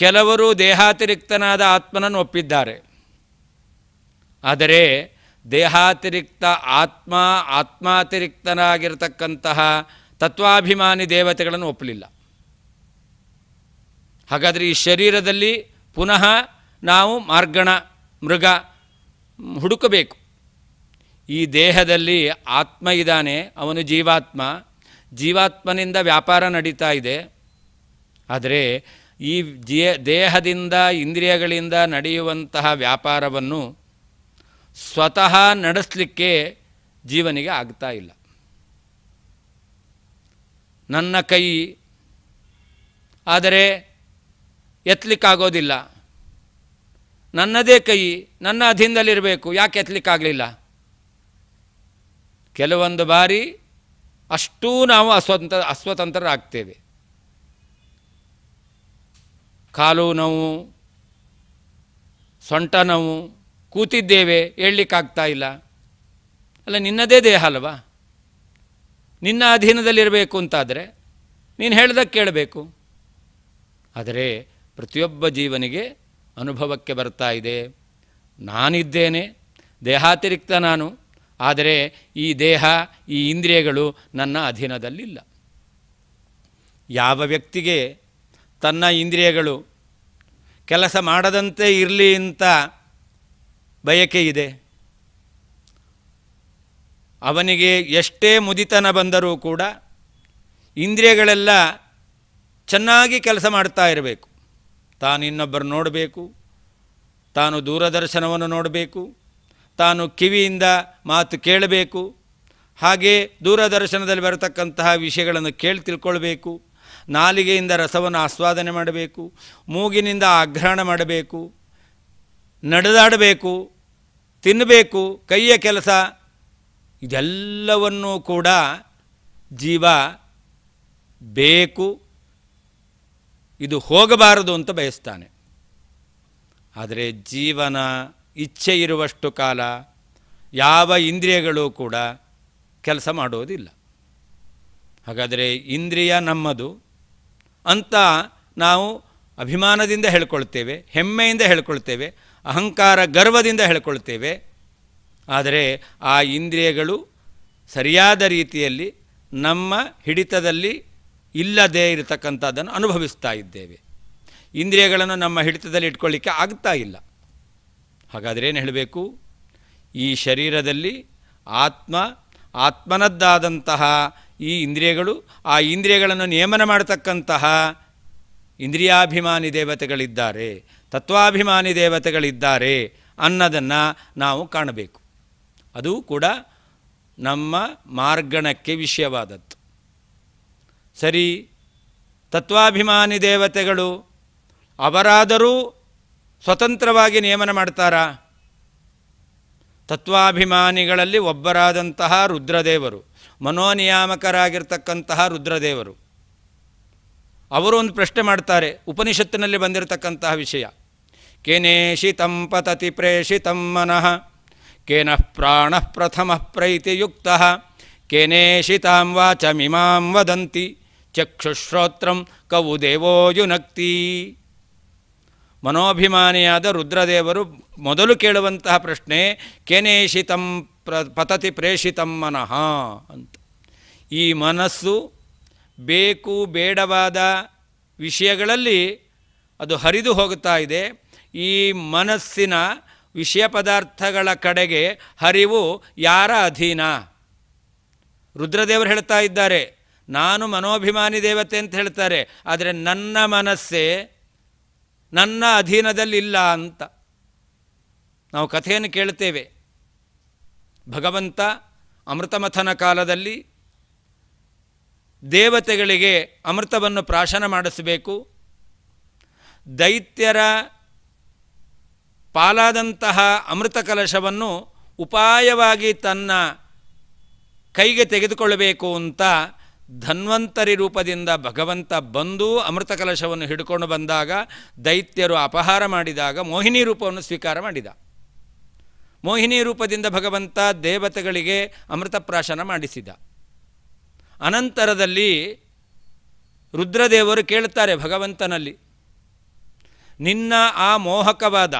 ಕೆಲವರು ದೇಹಾತಿರಿಕ್ತನಾದ ಆತ್ಮನನ್ನು ಒಪ್ಪಿದ್ದಾರೆ ಆದರೆ ದೇಹಾತಿರಿಕ್ತ ಆತ್ಮ ಆತ್ಮಾತಿರಿಕ್ತನಾಗಿರತಕ್ಕಂತಹ ತತ್ವಾಭಿಮಾನಿ ದೇವತೆಗಳನ್ನು ಒಪ್ಪಲಿಲ್ಲ ಹಾಗಾದರೆ ಈ ಶರೀರದಲ್ಲಿ ಪುನಃ ನಾವು ಮಾರ್ಗಣ ಮೃಗ ಹುಡುಕಬೇಕು ಈ ದೇಹದಲ್ಲಿ ಆತ್ಮ ಇದ್ದಾನೆ ಅವನು ಜೀವಾತ್ಮ ಜೀವಾತ್ಮನಿಂದ ವ್ಯಾಪಾರ ನಡೀತಾ ಇದೆ ಆದರೆ ಈ ದೇಹದಿಂದ ಇಂದ್ರಿಯಗಳಿಂದ ನಡೆಯುವಂತಹ ವ್ಯಾಪಾರವನ್ನು ಸ್ವತಃ ನಡೆಸಲಿಕ್ಕೆ ಜೀವನಿಗೆ ಆಗ್ತಾ ಇಲ್ಲ ನನ್ನ ಕೈ ಆದರೆ ಎತ್ತಲಿಕ್ಕಾಗೋದಿಲ್ಲ ನನ್ನದೇ ಕೈ ನನ್ನ ಅಧೀನದಲ್ಲಿರಬೇಕು ಯಾಕೆ ಎತ್ತಲಿಕ್ಕಾಗಲಿಲ್ಲ ಕೆಲವೊಂದು ಬಾರಿ ಅಷ್ಟೂ ನಾವು ಅಸ್ವತಂತ್ರ ಅಸ್ವತಂತ್ರರಾಗ್ತೇವೆ ಕಾಲು ನೋವು ಸೊಂಟ ನೋವು ಕೂತಿದ್ದೇವೆ ಹೇಳಲಿಕ್ಕಾಗ್ತಾ ಇಲ್ಲ ಅಲ್ಲ ನಿನ್ನದೇ ದೇಹ ಅಲ್ವಾ ನಿನ್ನ ಅಧೀನದಲ್ಲಿರಬೇಕು ಅಂತಾದರೆ ನೀನು ಹೇಳ್ದಕ್ಕೆ ಕೇಳಬೇಕು ಆದರೆ ಪ್ರತಿಯೊಬ್ಬ ಜೀವನಿಗೆ ಅನುಭವಕ್ಕೆ ಬರ್ತಾ ಇದೆ ನಾನಿದ್ದೇನೆ ದೇಹಾತಿರಿಕ್ತ ನಾನು ಆದರೆ ಈ ದೇಹ ಈ ಇಂದ್ರಿಯಗಳು ನನ್ನ ಅಧೀನದಲ್ಲಿಲ್ಲ ಯಾವ ವ್ಯಕ್ತಿಗೆ ತನ್ನ ಇಂದ್ರಿಯಗಳು ಕೆಲಸ ಮಾಡದಂತೆ ಇರಲಿ ಅಂತ ಬಯಕೆ ಇದೆ ಅವನಿಗೆ ಎಷ್ಟೇ ಮುದಿತನ ಬಂದರೂ ಕೂಡ ಇಂದ್ರಿಯಗಳೆಲ್ಲ ಚೆನ್ನಾಗಿ ಕೆಲಸ ಮಾಡ್ತಾ ಇರಬೇಕು ತಾನು ಇನ್ನೊಬ್ಬರು ನೋಡಬೇಕು ತಾನು ದೂರದರ್ಶನವನ್ನು ನೋಡಬೇಕು ತಾನು ಕಿವಿಯಿಂದ ಮಾತು ಕೇಳಬೇಕು ಹಾಗೇ ದೂರದರ್ಶನದಲ್ಲಿ ಬರತಕ್ಕಂತಹ ವಿಷಯಗಳನ್ನು ಕೇಳಿ ತಿಳ್ಕೊಳ್ಬೇಕು ನಾಲಿಗೆಯಿಂದ ರಸವನ್ನು ಆಸ್ವಾದನೆ ಮಾಡಬೇಕು ಮೂಗಿನಿಂದ ಆಘ್ರಹಣ ಮಾಡಬೇಕು ನಡೆದಾಡಬೇಕು ತಿನ್ನಬೇಕು ಕೈಯ ಕೆಲಸ ಇದೆಲ್ಲವನ್ನೂ ಕೂಡ ಜೀವ ಬೇಕು ಇದು ಹೋಗಬಾರದು ಅಂತ ಬಯಸ್ತಾನೆ ಆದರೆ ಜೀವನ ಇಚ್ಛೆ ಇರುವಷ್ಟು ಕಾಲ ಯಾವ ಇಂದ್ರಿಯಗಳು ಕೂಡ ಕೆಲಸ ಮಾಡೋದಿಲ್ಲ ಹಾಗಾದರೆ ಇಂದ್ರಿಯ ನಮ್ಮದು ಅಂತ ನಾವು ಅಭಿಮಾನದಿಂದ ಹೇಳ್ಕೊಳ್ತೇವೆ ಹೆಮ್ಮೆಯಿಂದ ಹೇಳ್ಕೊಳ್ತೇವೆ ಅಹಂಕಾರ ಗರ್ವದಿಂದ ಹೇಳ್ಕೊಳ್ತೇವೆ ಆದರೆ ಆ ಇಂದ್ರಿಯಗಳು ಸರಿಯಾದ ರೀತಿಯಲ್ಲಿ ನಮ್ಮ ಹಿಡಿತದಲ್ಲಿ ಇಲ್ಲದೇ ಇರತಕ್ಕಂಥದ್ದನ್ನು ಅನುಭವಿಸ್ತಾ ಇದ್ದೇವೆ ಇಂದ್ರಿಯಗಳನ್ನು ನಮ್ಮ ಹಿಡಿತದಲ್ಲಿ ಇಟ್ಕೊಳ್ಳಿಕ್ಕೆ ಆಗ್ತಾ ಇಲ್ಲ ಹಾಗಾದರೆ ಏನು ಹೇಳಬೇಕು ಈ ಶರೀರದಲ್ಲಿ ಆತ್ಮ ಆತ್ಮನದ್ದಾದಂತಹ ಈ ಇಂದ್ರಿಯಗಳು ಆ ಇಂದ್ರಿಯಗಳನ್ನು ನಿಯಮನ ಮಾಡತಕ್ಕಂತಹ ಇಂದ್ರಿಯಾಭಿಮಾನಿ ದೇವತೆಗಳಿದ್ದಾರೆ ತತ್ವಾಭಿಮಾನಿ ದೇವತೆಗಳಿದ್ದಾರೆ ಅನ್ನೋದನ್ನು ನಾವು ಕಾಣಬೇಕು ಅದು ಕೂಡ ನಮ್ಮ ಮಾರ್ಗಣಕ್ಕೆ ವಿಷಯವಾದದ್ದು ಸರಿ ತತ್ವಾಭಿಮಾನಿ ದೇವತೆಗಳು ಅವರಾದರೂ ಸ್ವತಂತ್ರವಾಗಿ ನಿಯಮನ ಮಾಡ್ತಾರಾ ತತ್ವಾಭಿಮಾನಿಗಳಲ್ಲಿ ಒಬ್ಬರಾದಂತಹ ರುದ್ರದೇವರು ಮನೋನಿಯಾಮಕರಾಗಿರ್ತಕ್ಕಂತಹ ರುದ್ರದೇವರು ಅವರು ಒಂದು ಪ್ರಶ್ನೆ ಮಾಡ್ತಾರೆ ಉಪನಿಷತ್ತಿನಲ್ಲಿ ಬಂದಿರತಕ್ಕಂತಹ ವಿಷಯ ಕೇನೇಶಿತಂ ಪತತಿ ಪ್ರೇಷಿತಂ ಮನಃ ಕೇನಃ ಪ್ರಾಣಃ ಪ್ರಥಮ ಪ್ರೈತಿಯುಕ್ತ ವಾಚ ಮಿಮಾಂ ವದಂತಿ ಚಕ್ಷುಶ್ರೋತ್ರಂ ಕವು ದೇವೋಯುನಕ್ತಿ ಮನೋಭಿಮಾನಿಯಾದ ರುದ್ರದೇವರು ಮೊದಲು ಕೇಳುವಂತಹ ಪ್ರಶ್ನೆ ಕೆನೇಶಿತಂ ಪ್ರ ಪತತಿ ಪ್ರೇಷಿತಂ ಮನಃ ಅಂತ ಈ ಮನಸ್ಸು ಬೇಕು ಬೇಡವಾದ ವಿಷಯಗಳಲ್ಲಿ ಅದು ಹರಿದು ಹೋಗುತ್ತಾ ಇದೆ ಈ ಮನಸ್ಸಿನ ವಿಷಯ ಪದಾರ್ಥಗಳ ಕಡೆಗೆ ಹರಿವು ಯಾರ ಅಧೀನ ರುದ್ರದೇವರು ಹೇಳ್ತಾ ಇದ್ದಾರೆ ನಾನು ಮನೋಭಿಮಾನಿ ದೇವತೆ ಅಂತ ಹೇಳ್ತಾರೆ ಆದರೆ ನನ್ನ ಮನಸ್ಸೇ ನನ್ನ ಅಧೀನದಲ್ಲಿಲ್ಲ ಅಂತ ನಾವು ಕಥೆಯನ್ನು ಕೇಳ್ತೇವೆ ಭಗವಂತ ಅಮೃತಮಥನ ಕಾಲದಲ್ಲಿ ದೇವತೆಗಳಿಗೆ ಅಮೃತವನ್ನು ಪ್ರಾಶನ ಮಾಡಿಸಬೇಕು ದೈತ್ಯರ ಪಾಲಾದಂತಹ ಅಮೃತ ಕಲಶವನ್ನು ಉಪಾಯವಾಗಿ ತನ್ನ ಕೈಗೆ ತೆಗೆದುಕೊಳ್ಳಬೇಕು ಅಂತ ಧನ್ವಂತರಿ ರೂಪದಿಂದ ಭಗವಂತ ಬಂದು ಅಮೃತ ಕಲಶವನ್ನು ಹಿಡ್ಕೊಂಡು ಬಂದಾಗ ದೈತ್ಯರು ಅಪಹಾರ ಮಾಡಿದಾಗ ಮೋಹಿನಿ ರೂಪವನ್ನು ಸ್ವೀಕಾರ ಮಾಡಿದ ಮೋಹಿನಿ ರೂಪದಿಂದ ಭಗವಂತ ದೇವತೆಗಳಿಗೆ ಅಮೃತಪ್ರಾಶನ ಮಾಡಿಸಿದ ಅನಂತರದಲ್ಲಿ ರುದ್ರದೇವರು ಕೇಳ್ತಾರೆ ಭಗವಂತನಲ್ಲಿ ನಿನ್ನ ಆ ಮೋಹಕವಾದ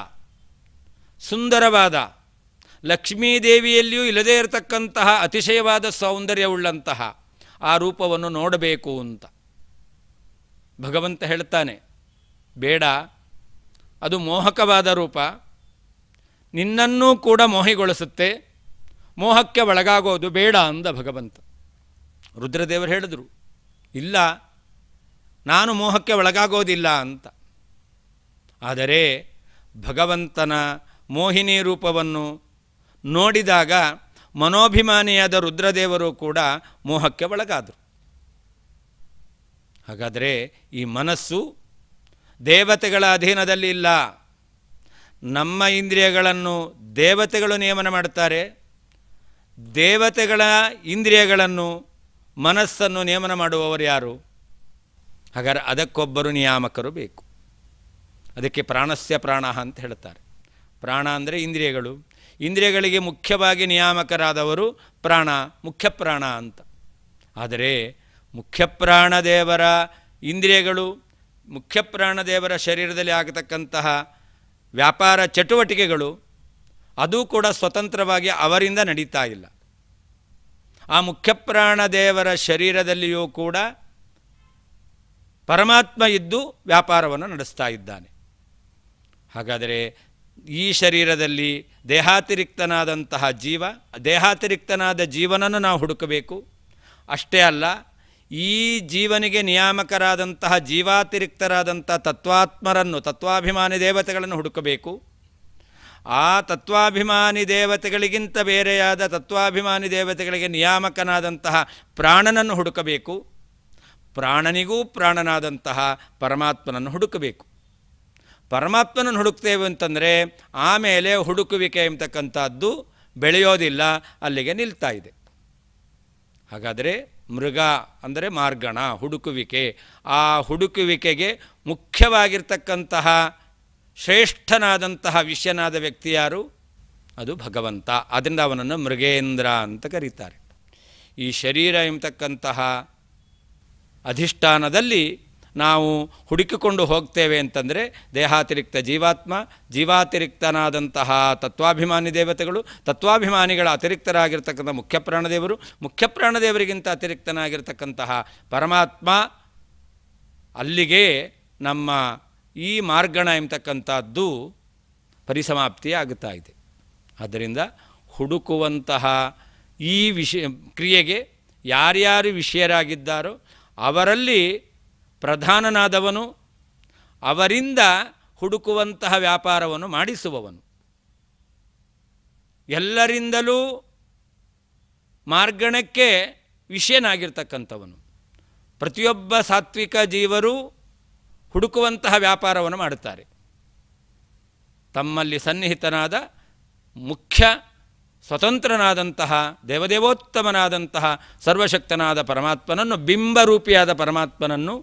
ಸುಂದರವಾದ ಲಕ್ಷ್ಮೀದೇವಿಯಲ್ಲಿಯೂ ಇಲ್ಲದೇ ಇರತಕ್ಕಂತಹ ಅತಿಶಯವಾದ ಸೌಂದರ್ಯವುಳ್ಳಂತಹ ಆ ರೂಪವನ್ನು ನೋಡಬೇಕು ಅಂತ ಭಗವಂತ ಹೇಳ್ತಾನೆ ಬೇಡ ಅದು ಮೋಹಕವಾದ ರೂಪ ನಿನ್ನನ್ನೂ ಕೂಡ ಮೋಹಿಗೊಳಿಸುತ್ತೆ ಮೋಹಕ್ಕೆ ಒಳಗಾಗೋದು ಬೇಡ ಅಂದ ಭಗವಂತ ರುದ್ರದೇವರು ಹೇಳಿದರು ಇಲ್ಲ ನಾನು ಮೋಹಕ್ಕೆ ಒಳಗಾಗೋದಿಲ್ಲ ಅಂತ ಆದರೆ ಭಗವಂತನ ಮೋಹಿನಿ ರೂಪವನ್ನು ನೋಡಿದಾಗ ಮನೋಭಿಮಾನಿಯಾದ ರುದ್ರದೇವರು ಕೂಡ ಮೋಹಕ್ಕೆ ಒಳಗಾದರು ಹಾಗಾದರೆ ಈ ಮನಸ್ಸು ದೇವತೆಗಳ ಅಧೀನದಲ್ಲಿ ಇಲ್ಲ ನಮ್ಮ ಇಂದ್ರಿಯಗಳನ್ನು ದೇವತೆಗಳು ನಿಯಮನ ಮಾಡುತ್ತಾರೆ ದೇವತೆಗಳ ಇಂದ್ರಿಯಗಳನ್ನು ಮನಸ್ಸನ್ನು ನಿಯಮನ ಮಾಡುವವರು ಯಾರು ಹಾಗಾದರೆ ಅದಕ್ಕೊಬ್ಬರು ನಿಯಾಮಕರು ಬೇಕು ಅದಕ್ಕೆ ಪ್ರಾಣಸ್ಯ ಪ್ರಾಣ ಅಂತ ಹೇಳ್ತಾರೆ ಪ್ರಾಣ ಅಂದರೆ ಇಂದ್ರಿಯಗಳು ಇಂದ್ರಿಯಗಳಿಗೆ ಮುಖ್ಯವಾಗಿ ನಿಯಾಮಕರಾದವರು ಪ್ರಾಣ ಮುಖ್ಯಪ್ರಾಣ ಅಂತ ಆದರೆ ಮುಖ್ಯಪ್ರಾಣ ದೇವರ ಇಂದ್ರಿಯಗಳು ಮುಖ್ಯಪ್ರಾಣ ದೇವರ ಶರೀರದಲ್ಲಿ ಆಗತಕ್ಕಂತಹ ವ್ಯಾಪಾರ ಚಟುವಟಿಕೆಗಳು ಅದು ಕೂಡ ಸ್ವತಂತ್ರವಾಗಿ ಅವರಿಂದ ನಡೀತಾ ಇಲ್ಲ ಆ ಮುಖ್ಯಪ್ರಾಣ ದೇವರ ಶರೀರದಲ್ಲಿಯೂ ಕೂಡ ಪರಮಾತ್ಮ ಇದ್ದು ವ್ಯಾಪಾರವನ್ನು ನಡೆಸ್ತಾ ಇದ್ದಾನೆ ಹಾಗಾದರೆ ಈ ಶರೀರದಲ್ಲಿ ದೇಹಾತಿರಿಕ್ತನಾದಂತಹ ಜೀವ ದೇಹಾತಿರಿಕ್ತನಾದ ಜೀವನನ್ನು ನಾವು ಹುಡುಕಬೇಕು ಅಷ್ಟೇ ಅಲ್ಲ ಈ ಜೀವನಿಗೆ ನಿಯಾಮಕರಾದಂತಹ ಜೀವಾತಿರಿಕ್ತರಾದಂಥ ತತ್ವಾತ್ಮರನ್ನು ತತ್ವಾಭಿಮಾನಿ ದೇವತೆಗಳನ್ನು ಹುಡುಕಬೇಕು ಆ ತತ್ವಾಭಿಮಾನಿ ದೇವತೆಗಳಿಗಿಂತ ಬೇರೆಯಾದ ತತ್ವಾಭಿಮಾನಿ ದೇವತೆಗಳಿಗೆ ನಿಯಾಮಕನಾದಂತಹ ಪ್ರಾಣನನ್ನು ಹುಡುಕಬೇಕು ಪ್ರಾಣನಿಗೂ ಪ್ರಾಣನಾದಂತಹ ಪರಮಾತ್ಮನನ್ನು ಹುಡುಕಬೇಕು ಪರಮಾತ್ಮನನ್ನು ಹುಡುಕ್ತೇವೆ ಅಂತಂದರೆ ಆಮೇಲೆ ಹುಡುಕುವಿಕೆ ಎಂಬತಕ್ಕಂಥದ್ದು ಬೆಳೆಯೋದಿಲ್ಲ ಅಲ್ಲಿಗೆ ನಿಲ್ತಾ ಇದೆ ಹಾಗಾದರೆ ಮೃಗ ಅಂದರೆ ಮಾರ್ಗಣ ಹುಡುಕುವಿಕೆ ಆ ಹುಡುಕುವಿಕೆಗೆ ಮುಖ್ಯವಾಗಿರ್ತಕ್ಕಂತಹ ಶ್ರೇಷ್ಠನಾದಂತಹ ವಿಷ್ಯನಾದ ವ್ಯಕ್ತಿ ಯಾರು ಅದು ಭಗವಂತ ಅದರಿಂದ ಅವನನ್ನು ಮೃಗೇಂದ್ರ ಅಂತ ಕರೀತಾರೆ ಈ ಶರೀರ ಎಂಬತಕ್ಕಂತಹ ಅಧಿಷ್ಠಾನದಲ್ಲಿ ನಾವು ಹುಡುಕಿಕೊಂಡು ಹೋಗ್ತೇವೆ ಅಂತಂದರೆ ದೇಹಾತಿರಿಕ್ತ ಜೀವಾತ್ಮ ಜೀವಾತಿರಿಕ್ತನಾದಂತಹ ತತ್ವಾಭಿಮಾನಿ ದೇವತೆಗಳು ತತ್ವಾಭಿಮಾನಿಗಳ ಅತಿರಿಕ್ತರಾಗಿರ್ತಕ್ಕಂಥ ಮುಖ್ಯ ಪ್ರಾಣದೇವರು ಮುಖ್ಯ ಪ್ರಾಣದೇವರಿಗಿಂತ ಅತಿರಿಕ್ತನಾಗಿರ್ತಕ್ಕಂತಹ ಪರಮಾತ್ಮ ಅಲ್ಲಿಗೆ ನಮ್ಮ ಈ ಮಾರ್ಗಣ ಎಂಬತಕ್ಕಂಥದ್ದು ಪರಿಸಮಾಪ್ತಿ ಆಗುತ್ತಾ ಇದೆ ಆದ್ದರಿಂದ ಹುಡುಕುವಂತಹ ಈ ವಿಷಯ ಕ್ರಿಯೆಗೆ ಯಾರ್ಯಾರು ವಿಷಯರಾಗಿದ್ದಾರೋ ಅವರಲ್ಲಿ ಪ್ರಧಾನನಾದವನು ಅವರಿಂದ ಹುಡುಕುವಂತಹ ವ್ಯಾಪಾರವನ್ನು ಮಾಡಿಸುವವನು ಎಲ್ಲರಿಂದಲೂ ಮಾರ್ಗಣಕ್ಕೆ ವಿಷಯನಾಗಿರ್ತಕ್ಕಂಥವನು ಪ್ರತಿಯೊಬ್ಬ ಸಾತ್ವಿಕ ಜೀವರು ಹುಡುಕುವಂತಹ ವ್ಯಾಪಾರವನ್ನು ಮಾಡುತ್ತಾರೆ ತಮ್ಮಲ್ಲಿ ಸನ್ನಿಹಿತನಾದ ಮುಖ್ಯ ಸ್ವತಂತ್ರನಾದಂತಹ ದೇವದೇವೋತ್ತಮನಾದಂತಹ ಸರ್ವಶಕ್ತನಾದ ಪರಮಾತ್ಮನನ್ನು ಬಿಂಬರೂಪಿಯಾದ ಪರಮಾತ್ಮನನ್ನು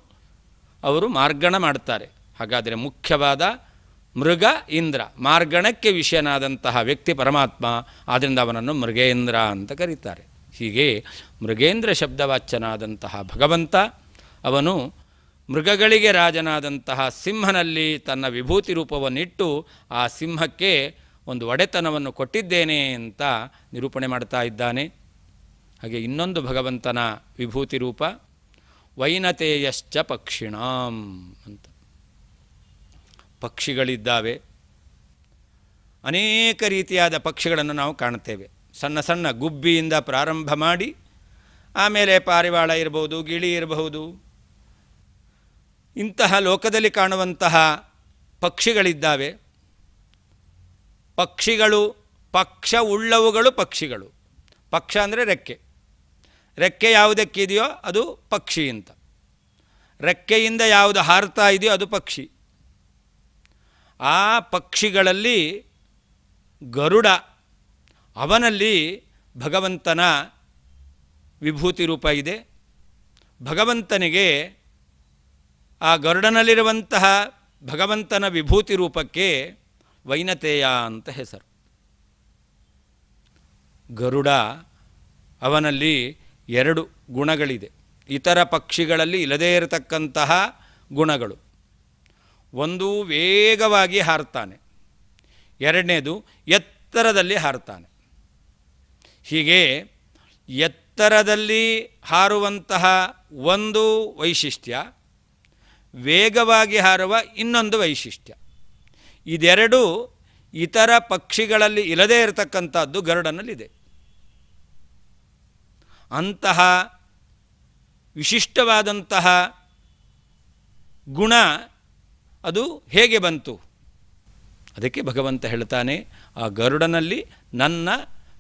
ಅವರು ಮಾರ್ಗಣ ಮಾಡ್ತಾರೆ ಹಾಗಾದರೆ ಮುಖ್ಯವಾದ ಮೃಗ ಇಂದ್ರ ಮಾರ್ಗಣಕ್ಕೆ ವಿಷಯನಾದಂತಹ ವ್ಯಕ್ತಿ ಪರಮಾತ್ಮ ಆದ್ದರಿಂದ ಅವನನ್ನು ಮೃಗೇಂದ್ರ ಅಂತ ಕರೀತಾರೆ ಹೀಗೆ ಮೃಗೇಂದ್ರ ಶಬ್ದವಾಚ್ಯನಾದಂತಹ ಭಗವಂತ ಅವನು ಮೃಗಗಳಿಗೆ ರಾಜನಾದಂತಹ ಸಿಂಹನಲ್ಲಿ ತನ್ನ ವಿಭೂತಿ ರೂಪವನ್ನಿಟ್ಟು ಆ ಸಿಂಹಕ್ಕೆ ಒಂದು ಒಡೆತನವನ್ನು ಕೊಟ್ಟಿದ್ದೇನೆ ಅಂತ ನಿರೂಪಣೆ ಮಾಡ್ತಾ ಇದ್ದಾನೆ ಹಾಗೆ ಇನ್ನೊಂದು ಭಗವಂತನ ವಿಭೂತಿ ರೂಪ ವೈನತೇಯಶ್ಚ ಪಕ್ಷಿಣಾಂ ಅಂತ ಪಕ್ಷಿಗಳಿದ್ದಾವೆ ಅನೇಕ ರೀತಿಯಾದ ಪಕ್ಷಿಗಳನ್ನು ನಾವು ಕಾಣುತ್ತೇವೆ ಸಣ್ಣ ಸಣ್ಣ ಗುಬ್ಬಿಯಿಂದ ಪ್ರಾರಂಭ ಮಾಡಿ ಆಮೇಲೆ ಪಾರಿವಾಳ ಇರಬಹುದು ಗಿಳಿ ಇರಬಹುದು ಇಂತಹ ಲೋಕದಲ್ಲಿ ಕಾಣುವಂತಹ ಪಕ್ಷಿಗಳಿದ್ದಾವೆ ಪಕ್ಷಿಗಳು ಪಕ್ಷ ಉಳ್ಳವುಗಳು ಪಕ್ಷಿಗಳು ಪಕ್ಷ ಅಂದರೆ ರೆಕ್ಕೆ ರೆಕ್ಕೆ ಯಾವುದಕ್ಕಿದೆಯೋ ಅದು ಪಕ್ಷಿ ಅಂತ ರೆಕ್ಕೆಯಿಂದ ಯಾವುದು ಹಾರ್ತಾ ಇದೆಯೋ ಅದು ಪಕ್ಷಿ ಆ ಪಕ್ಷಿಗಳಲ್ಲಿ ಗರುಡ ಅವನಲ್ಲಿ ಭಗವಂತನ ವಿಭೂತಿ ರೂಪ ಇದೆ ಭಗವಂತನಿಗೆ ಆ ಗರುಡನಲ್ಲಿರುವಂತಹ ಭಗವಂತನ ವಿಭೂತಿ ರೂಪಕ್ಕೆ ವೈನತೆಯ ಅಂತ ಹೆಸರು ಗರುಡ ಅವನಲ್ಲಿ ಎರಡು ಗುಣಗಳಿದೆ ಇತರ ಪಕ್ಷಿಗಳಲ್ಲಿ ಇಲ್ಲದೇ ಇರತಕ್ಕಂತಹ ಗುಣಗಳು ಒಂದು ವೇಗವಾಗಿ ಹಾರ್ತಾನೆ ಎರಡನೇದು ಎತ್ತರದಲ್ಲಿ ಹಾರ್ತಾನೆ ಹೀಗೆ ಎತ್ತರದಲ್ಲಿ ಹಾರುವಂತಹ ಒಂದು ವೈಶಿಷ್ಟ್ಯ ವೇಗವಾಗಿ ಹಾರುವ ಇನ್ನೊಂದು ವೈಶಿಷ್ಟ್ಯ ಇದೆರಡು ಇತರ ಪಕ್ಷಿಗಳಲ್ಲಿ ಇಲ್ಲದೇ ಇರತಕ್ಕಂಥದ್ದು ಗರುಡನಲ್ಲಿದೆ ಅಂತಹ ವಿಶಿಷ್ಟವಾದಂತಹ ಗುಣ ಅದು ಹೇಗೆ ಬಂತು ಅದಕ್ಕೆ ಭಗವಂತ ಹೇಳ್ತಾನೆ ಆ ಗರುಡನಲ್ಲಿ ನನ್ನ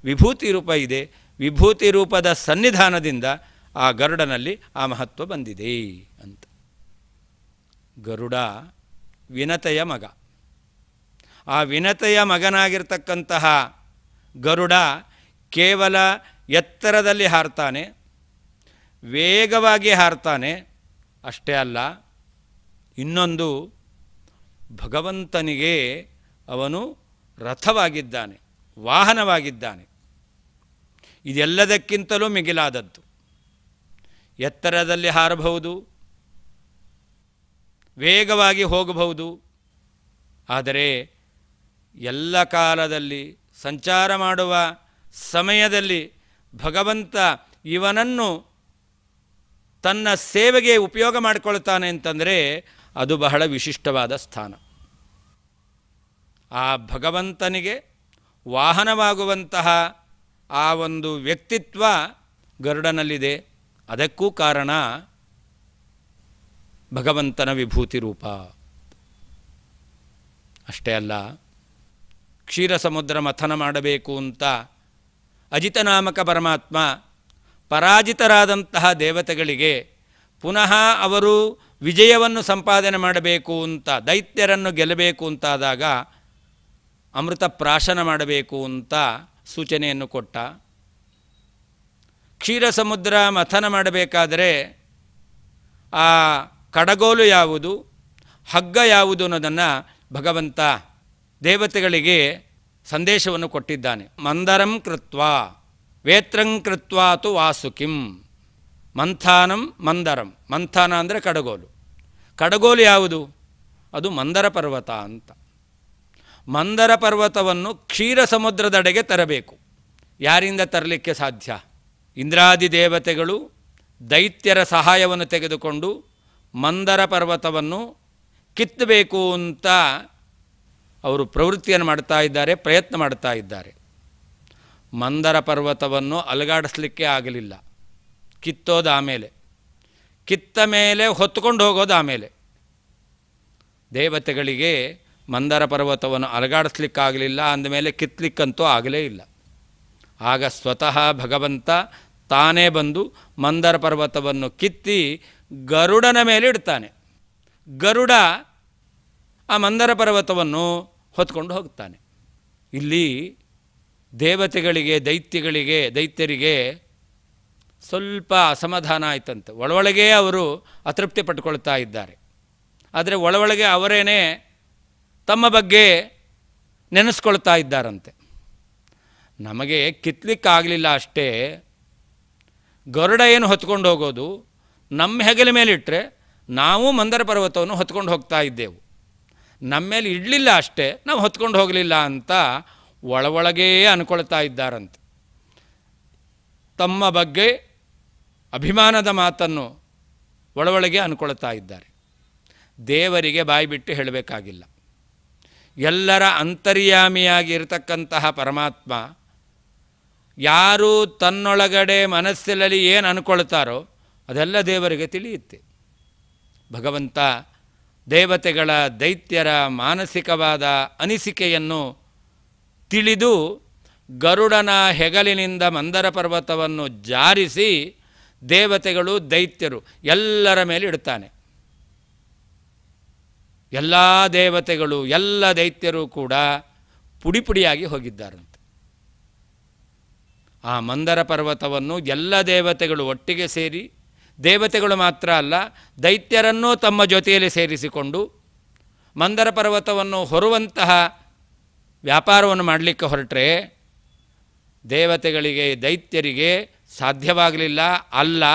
ವಿಭೂತಿ ರೂಪ ಇದೆ ವಿಭೂತಿ ರೂಪದ ಸನ್ನಿಧಾನದಿಂದ ಆ ಗರುಡನಲ್ಲಿ ಆ ಮಹತ್ವ ಬಂದಿದೆ ಅಂತ ಗರುಡ ವಿನತೆಯ ಮಗ ಆ ವಿನತೆಯ ಮಗನಾಗಿರ್ತಕ್ಕಂತಹ ಗರುಡ ಕೇವಲ ಎತ್ತರದಲ್ಲಿ ಹಾರ್ತಾನೆ ವೇಗವಾಗಿ ಹಾರ್ತಾನೆ ಅಷ್ಟೇ ಅಲ್ಲ ಇನ್ನೊಂದು ಭಗವಂತನಿಗೆ ಅವನು ರಥವಾಗಿದ್ದಾನೆ ವಾಹನವಾಗಿದ್ದಾನೆ ಇದೆಲ್ಲದಕ್ಕಿಂತಲೂ ಮಿಗಿಲಾದದ್ದು ಎತ್ತರದಲ್ಲಿ ಹಾರಬಹುದು ವೇಗವಾಗಿ ಹೋಗಬಹುದು ಆದರೆ ಎಲ್ಲ ಕಾಲದಲ್ಲಿ ಸಂಚಾರ ಮಾಡುವ ಸಮಯದಲ್ಲಿ ಭಗವಂತ ಇವನನ್ನು ತನ್ನ ಸೇವೆಗೆ ಉಪಯೋಗ ಮಾಡಿಕೊಳ್ತಾನೆ ಅಂತಂದರೆ ಅದು ಬಹಳ ವಿಶಿಷ್ಟವಾದ ಸ್ಥಾನ ಆ ಭಗವಂತನಿಗೆ ವಾಹನವಾಗುವಂತಹ ಆ ಒಂದು ವ್ಯಕ್ತಿತ್ವ ಗರುಡನಲ್ಲಿದೆ ಅದಕ್ಕೂ ಕಾರಣ ಭಗವಂತನ ವಿಭೂತಿ ರೂಪ ಅಷ್ಟೇ ಅಲ್ಲ ಕ್ಷೀರ ಸಮುದ್ರ ಮಥನ ಮಾಡಬೇಕು ಅಂತ ಅಜಿತನಾಮಕ ಪರಮಾತ್ಮ ಪರಾಜಿತರಾದಂತಹ ದೇವತೆಗಳಿಗೆ ಪುನಃ ಅವರು ವಿಜಯವನ್ನು ಸಂಪಾದನೆ ಮಾಡಬೇಕು ಅಂತ ದೈತ್ಯರನ್ನು ಗೆಲ್ಲಬೇಕು ಅಂತಾದಾಗ ಅಮೃತ ಪ್ರಾಶನ ಮಾಡಬೇಕು ಅಂತ ಸೂಚನೆಯನ್ನು ಕೊಟ್ಟ ಕ್ಷೀರ ಸಮುದ್ರ ಮಥನ ಮಾಡಬೇಕಾದರೆ ಆ ಕಡಗೋಲು ಯಾವುದು ಹಗ್ಗ ಯಾವುದು ಅನ್ನೋದನ್ನು ಭಗವಂತ ದೇವತೆಗಳಿಗೆ ಸಂದೇಶವನ್ನು ಕೊಟ್ಟಿದ್ದಾನೆ ಮಂದರಂ ಕೃತ್ವ ವೇತ್ರಂ ಕೃತ್ವಾತು ವಾಸುಕಿಂ ಮಂಥಾನಂ ಮಂದರಂ ಮಂಥಾನ ಅಂದರೆ ಕಡಗೋಲು ಕಡಗೋಲು ಯಾವುದು ಅದು ಮಂದರ ಪರ್ವತ ಅಂತ ಮಂದರ ಪರ್ವತವನ್ನು ಕ್ಷೀರ ಸಮುದ್ರದಡೆಗೆ ತರಬೇಕು ಯಾರಿಂದ ತರಲಿಕ್ಕೆ ಸಾಧ್ಯ ಇಂದ್ರಾದಿ ದೇವತೆಗಳು ದೈತ್ಯರ ಸಹಾಯವನ್ನು ತೆಗೆದುಕೊಂಡು ಮಂದರ ಪರ್ವತವನ್ನು ಕಿತ್ತಬೇಕು ಅಂತ ಅವರು ಪ್ರವೃತ್ತಿಯನ್ನು ಮಾಡ್ತಾ ಇದ್ದಾರೆ ಪ್ರಯತ್ನ ಮಾಡ್ತಾ ಇದ್ದಾರೆ ಮಂದರ ಪರ್ವತವನ್ನು ಅಲುಗಾಡಿಸ್ಲಿಕ್ಕೆ ಆಗಲಿಲ್ಲ ಕಿತ್ತೋದು ಆಮೇಲೆ ಕಿತ್ತ ಮೇಲೆ ಹೊತ್ತುಕೊಂಡು ಹೋಗೋದು ಆಮೇಲೆ ದೇವತೆಗಳಿಗೆ ಮಂದರ ಪರ್ವತವನ್ನು ಅಲಗಾಡಿಸ್ಲಿಕ್ಕಾಗಲಿಲ್ಲ ಅಂದಮೇಲೆ ಕಿತ್ತಲಿಕ್ಕಂತೂ ಆಗಲೇ ಇಲ್ಲ ಆಗ ಸ್ವತಃ ಭಗವಂತ ತಾನೇ ಬಂದು ಮಂದರ ಪರ್ವತವನ್ನು ಕಿತ್ತಿ ಗರುಡನ ಮೇಲೆ ಇಡ್ತಾನೆ ಗರುಡ ಆ ಮಂದರ ಪರ್ವತವನ್ನು ಹೊತ್ಕೊಂಡು ಹೋಗ್ತಾನೆ ಇಲ್ಲಿ ದೇವತೆಗಳಿಗೆ ದೈತ್ಯಗಳಿಗೆ ದೈತ್ಯರಿಗೆ ಸ್ವಲ್ಪ ಅಸಮಾಧಾನ ಆಯ್ತಂತೆ ಒಳಗೆ ಅವರು ಅತೃಪ್ತಿ ಪಟ್ಕೊಳ್ತಾ ಇದ್ದಾರೆ ಆದರೆ ಒಳವಳಗೆ ಅವರೇನೇ ತಮ್ಮ ಬಗ್ಗೆ ನೆನೆಸ್ಕೊಳ್ತಾ ಇದ್ದಾರಂತೆ ನಮಗೆ ಕಿತ್ಲಿಕ್ಕಾಗಲಿಲ್ಲ ಅಷ್ಟೇ ಗರುಡ ಏನು ಹೊತ್ಕೊಂಡು ಹೋಗೋದು ನಮ್ಮ ಹೆಗಲ ಮೇಲಿಟ್ಟರೆ ನಾವು ಮಂದರ ಪರ್ವತವನ್ನು ಹೊತ್ಕೊಂಡು ಹೋಗ್ತಾ ಇದ್ದೆವು ನಮ್ಮ ಮೇಲೆ ಇಡಲಿಲ್ಲ ಅಷ್ಟೇ ನಾವು ಹೊತ್ಕೊಂಡು ಹೋಗಲಿಲ್ಲ ಅಂತ ಒಳ ಅನ್ಕೊಳ್ತಾ ಇದ್ದಾರಂತೆ ತಮ್ಮ ಬಗ್ಗೆ ಅಭಿಮಾನದ ಮಾತನ್ನು ಒಳಗೆ ಅನ್ಕೊಳ್ತಾ ಇದ್ದಾರೆ ದೇವರಿಗೆ ಬಾಯಿಬಿಟ್ಟು ಹೇಳಬೇಕಾಗಿಲ್ಲ ಎಲ್ಲರ ಇರತಕ್ಕಂತಹ ಪರಮಾತ್ಮ ಯಾರು ತನ್ನೊಳಗಡೆ ಮನಸ್ಸಿನಲ್ಲಿ ಏನು ಅನ್ಕೊಳ್ತಾರೋ ಅದೆಲ್ಲ ದೇವರಿಗೆ ತಿಳಿಯುತ್ತೆ ಭಗವಂತ ದೇವತೆಗಳ ದೈತ್ಯರ ಮಾನಸಿಕವಾದ ಅನಿಸಿಕೆಯನ್ನು ತಿಳಿದು ಗರುಡನ ಹೆಗಲಿನಿಂದ ಮಂದರ ಪರ್ವತವನ್ನು ಜಾರಿಸಿ ದೇವತೆಗಳು ದೈತ್ಯರು ಎಲ್ಲರ ಮೇಲೆ ಇಡ್ತಾನೆ ಎಲ್ಲ ದೇವತೆಗಳು ಎಲ್ಲ ದೈತ್ಯರು ಕೂಡ ಪುಡಿಪುಡಿಯಾಗಿ ಹೋಗಿದ್ದಾರಂತೆ ಆ ಮಂದರ ಪರ್ವತವನ್ನು ಎಲ್ಲ ದೇವತೆಗಳು ಒಟ್ಟಿಗೆ ಸೇರಿ ದೇವತೆಗಳು ಮಾತ್ರ ಅಲ್ಲ ದೈತ್ಯರನ್ನೂ ತಮ್ಮ ಜೊತೆಯಲ್ಲಿ ಸೇರಿಸಿಕೊಂಡು ಮಂದರ ಪರ್ವತವನ್ನು ಹೊರುವಂತಹ ವ್ಯಾಪಾರವನ್ನು ಮಾಡಲಿಕ್ಕೆ ಹೊರಟ್ರೆ ದೇವತೆಗಳಿಗೆ ದೈತ್ಯರಿಗೆ ಸಾಧ್ಯವಾಗಲಿಲ್ಲ ಅಲ್ಲ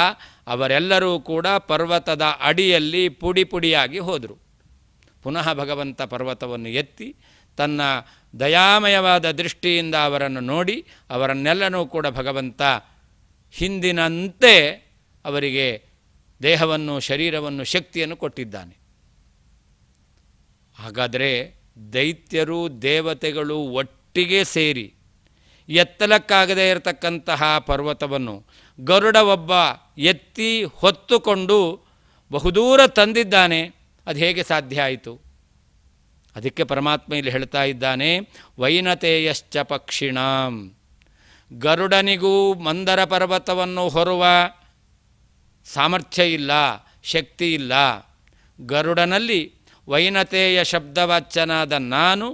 ಅವರೆಲ್ಲರೂ ಕೂಡ ಪರ್ವತದ ಅಡಿಯಲ್ಲಿ ಪುಡಿ ಪುಡಿಯಾಗಿ ಹೋದರು ಪುನಃ ಭಗವಂತ ಪರ್ವತವನ್ನು ಎತ್ತಿ ತನ್ನ ದಯಾಮಯವಾದ ದೃಷ್ಟಿಯಿಂದ ಅವರನ್ನು ನೋಡಿ ಅವರನ್ನೆಲ್ಲನೂ ಕೂಡ ಭಗವಂತ ಹಿಂದಿನಂತೆ ಅವರಿಗೆ ದೇಹವನ್ನು ಶರೀರವನ್ನು ಶಕ್ತಿಯನ್ನು ಕೊಟ್ಟಿದ್ದಾನೆ ಹಾಗಾದರೆ ದೈತ್ಯರು ದೇವತೆಗಳು ಒಟ್ಟಿಗೆ ಸೇರಿ ಎತ್ತಲಕ್ಕಾಗದೇ ಇರತಕ್ಕಂತಹ ಪರ್ವತವನ್ನು ಗರುಡ ಒಬ್ಬ ಎತ್ತಿ ಹೊತ್ತುಕೊಂಡು ಬಹುದೂರ ತಂದಿದ್ದಾನೆ ಅದು ಹೇಗೆ ಸಾಧ್ಯ ಆಯಿತು ಅದಕ್ಕೆ ಪರಮಾತ್ಮ ಇಲ್ಲಿ ಹೇಳ್ತಾ ಇದ್ದಾನೆ ವೈನತೆಯಶ್ಚ ಪಕ್ಷಿಣಾಂ ಗರುಡನಿಗೂ ಮಂದರ ಪರ್ವತವನ್ನು ಹೊರುವ ಸಾಮರ್ಥ್ಯ ಇಲ್ಲ ಶಕ್ತಿ ಇಲ್ಲ ಗರುಡನಲ್ಲಿ ವೈನತೆಯ ಶಬ್ದವಾಚನಾದ ನಾನು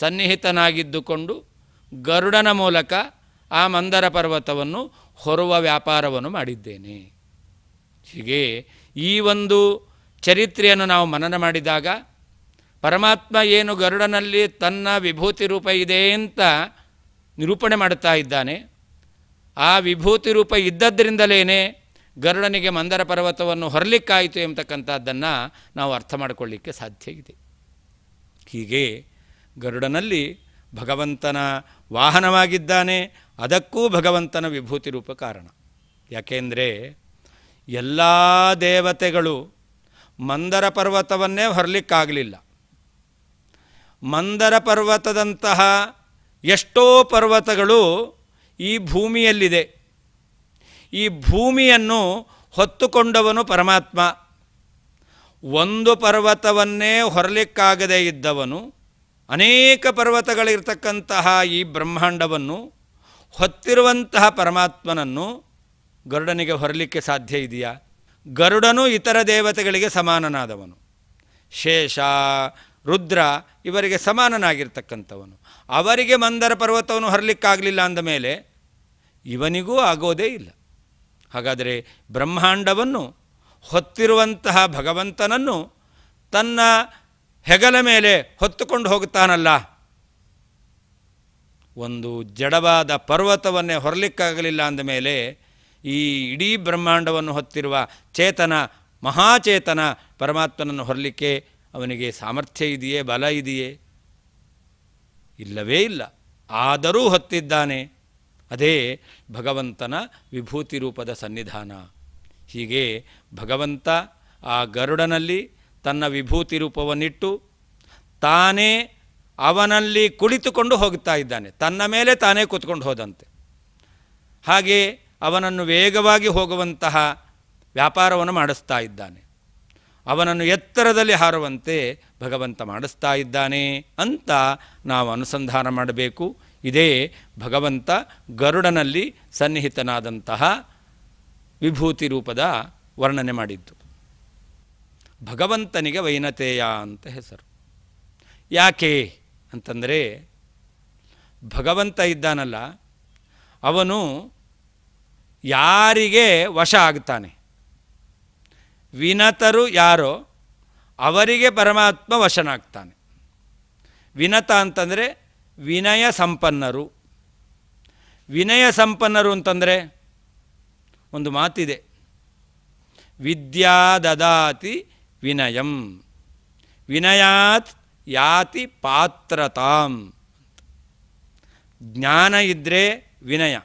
ಸನ್ನಿಹಿತನಾಗಿದ್ದುಕೊಂಡು ಗರುಡನ ಮೂಲಕ ಆ ಮಂದರ ಪರ್ವತವನ್ನು ಹೊರುವ ವ್ಯಾಪಾರವನ್ನು ಮಾಡಿದ್ದೇನೆ ಹೀಗೆ ಈ ಒಂದು ಚರಿತ್ರೆಯನ್ನು ನಾವು ಮನನ ಮಾಡಿದಾಗ ಪರಮಾತ್ಮ ಏನು ಗರುಡನಲ್ಲಿ ತನ್ನ ವಿಭೂತಿ ರೂಪ ಇದೆ ಅಂತ ನಿರೂಪಣೆ ಮಾಡುತ್ತಾ ಇದ್ದಾನೆ ಆ ವಿಭೂತಿ ರೂಪ ಇದ್ದದ್ರಿಂದಲೇ ಗರುಡನಿಗೆ ಮಂದರ ಪರ್ವತವನ್ನು ಹೊರಲಿಕ್ಕಾಯಿತು ಎಂಬತಕ್ಕಂಥದ್ದನ್ನು ನಾವು ಅರ್ಥ ಮಾಡಿಕೊಳ್ಳಿಕ್ಕೆ ಸಾಧ್ಯ ಇದೆ ಹೀಗೆ ಗರುಡನಲ್ಲಿ ಭಗವಂತನ ವಾಹನವಾಗಿದ್ದಾನೆ ಅದಕ್ಕೂ ಭಗವಂತನ ವಿಭೂತಿ ರೂಪ ಕಾರಣ ಯಾಕೆಂದರೆ ಎಲ್ಲ ದೇವತೆಗಳು ಮಂದರ ಪರ್ವತವನ್ನೇ ಹೊರಲಿಕ್ಕಾಗಲಿಲ್ಲ ಮಂದರ ಪರ್ವತದಂತಹ ಎಷ್ಟೋ ಪರ್ವತಗಳು ಈ ಭೂಮಿಯಲ್ಲಿದೆ ಈ ಭೂಮಿಯನ್ನು ಹೊತ್ತುಕೊಂಡವನು ಪರಮಾತ್ಮ ಒಂದು ಪರ್ವತವನ್ನೇ ಹೊರಲಿಕ್ಕಾಗದೇ ಇದ್ದವನು ಅನೇಕ ಪರ್ವತಗಳಿರ್ತಕ್ಕಂತಹ ಈ ಬ್ರಹ್ಮಾಂಡವನ್ನು ಹೊತ್ತಿರುವಂತಹ ಪರಮಾತ್ಮನನ್ನು ಗರುಡನಿಗೆ ಹೊರಲಿಕ್ಕೆ ಸಾಧ್ಯ ಇದೆಯಾ ಗರುಡನು ಇತರ ದೇವತೆಗಳಿಗೆ ಸಮಾನನಾದವನು ಶೇಷ ರುದ್ರ ಇವರಿಗೆ ಸಮಾನನಾಗಿರ್ತಕ್ಕಂಥವನು ಅವರಿಗೆ ಮಂದರ ಪರ್ವತವನ್ನು ಹೊರಲಿಕ್ಕಾಗಲಿಲ್ಲ ಅಂದ ಮೇಲೆ ಇವನಿಗೂ ಆಗೋದೇ ಇಲ್ಲ ಹಾಗಾದರೆ ಬ್ರಹ್ಮಾಂಡವನ್ನು ಹೊತ್ತಿರುವಂತಹ ಭಗವಂತನನ್ನು ತನ್ನ ಹೆಗಲ ಮೇಲೆ ಹೊತ್ತುಕೊಂಡು ಹೋಗುತ್ತಾನಲ್ಲ ಒಂದು ಜಡವಾದ ಪರ್ವತವನ್ನೇ ಹೊರಲಿಕ್ಕಾಗಲಿಲ್ಲ ಅಂದಮೇಲೆ ಈ ಇಡೀ ಬ್ರಹ್ಮಾಂಡವನ್ನು ಹೊತ್ತಿರುವ ಚೇತನ ಮಹಾಚೇತನ ಪರಮಾತ್ಮನನ್ನು ಹೊರಲಿಕ್ಕೆ ಅವನಿಗೆ ಸಾಮರ್ಥ್ಯ ಇದೆಯೇ ಬಲ ಇದೆಯೇ ಇಲ್ಲವೇ ಇಲ್ಲ ಆದರೂ ಹೊತ್ತಿದ್ದಾನೆ ಅದೇ ಭಗವಂತನ ವಿಭೂತಿ ರೂಪದ ಸನ್ನಿಧಾನ ಹೀಗೆ ಭಗವಂತ ಆ ಗರುಡನಲ್ಲಿ ತನ್ನ ವಿಭೂತಿ ರೂಪವನ್ನಿಟ್ಟು ತಾನೇ ಅವನಲ್ಲಿ ಕುಳಿತುಕೊಂಡು ಹೋಗ್ತಾ ಇದ್ದಾನೆ ತನ್ನ ಮೇಲೆ ತಾನೇ ಕೂತ್ಕೊಂಡು ಹೋದಂತೆ ಹಾಗೆ ಅವನನ್ನು ವೇಗವಾಗಿ ಹೋಗುವಂತಹ ವ್ಯಾಪಾರವನ್ನು ಮಾಡಿಸ್ತಾ ಇದ್ದಾನೆ ಅವನನ್ನು ಎತ್ತರದಲ್ಲಿ ಹಾರುವಂತೆ ಭಗವಂತ ಮಾಡಿಸ್ತಾ ಇದ್ದಾನೆ ಅಂತ ನಾವು ಅನುಸಂಧಾನ ಮಾಡಬೇಕು ಇದೇ ಭಗವಂತ ಗರುಡನಲ್ಲಿ ಸನ್ನಿಹಿತನಾದಂತಹ ವಿಭೂತಿ ರೂಪದ ವರ್ಣನೆ ಮಾಡಿದ್ದು ಭಗವಂತನಿಗೆ ವೈನತೆಯ ಅಂತ ಹೆಸರು ಯಾಕೆ ಅಂತಂದರೆ ಭಗವಂತ ಇದ್ದಾನಲ್ಲ ಅವನು ಯಾರಿಗೆ ವಶ ಆಗ್ತಾನೆ ವಿನತರು ಯಾರೋ ಅವರಿಗೆ ಪರಮಾತ್ಮ ವಶನಾಗ್ತಾನೆ ವಿನತ ಅಂತಂದರೆ ವಿನಯ ಸಂಪನ್ನರು ವಿನಯ ಸಂಪನ್ನರು ಅಂತಂದರೆ ಒಂದು ಮಾತಿದೆ ವಿದ್ಯಾ ದದಾತಿ ವಿನಯಂ ವಿನಯಾತ್ ಯಾತಿ ಪಾತ್ರತಾಂ ಜ್ಞಾನ ಇದ್ದರೆ ವಿನಯ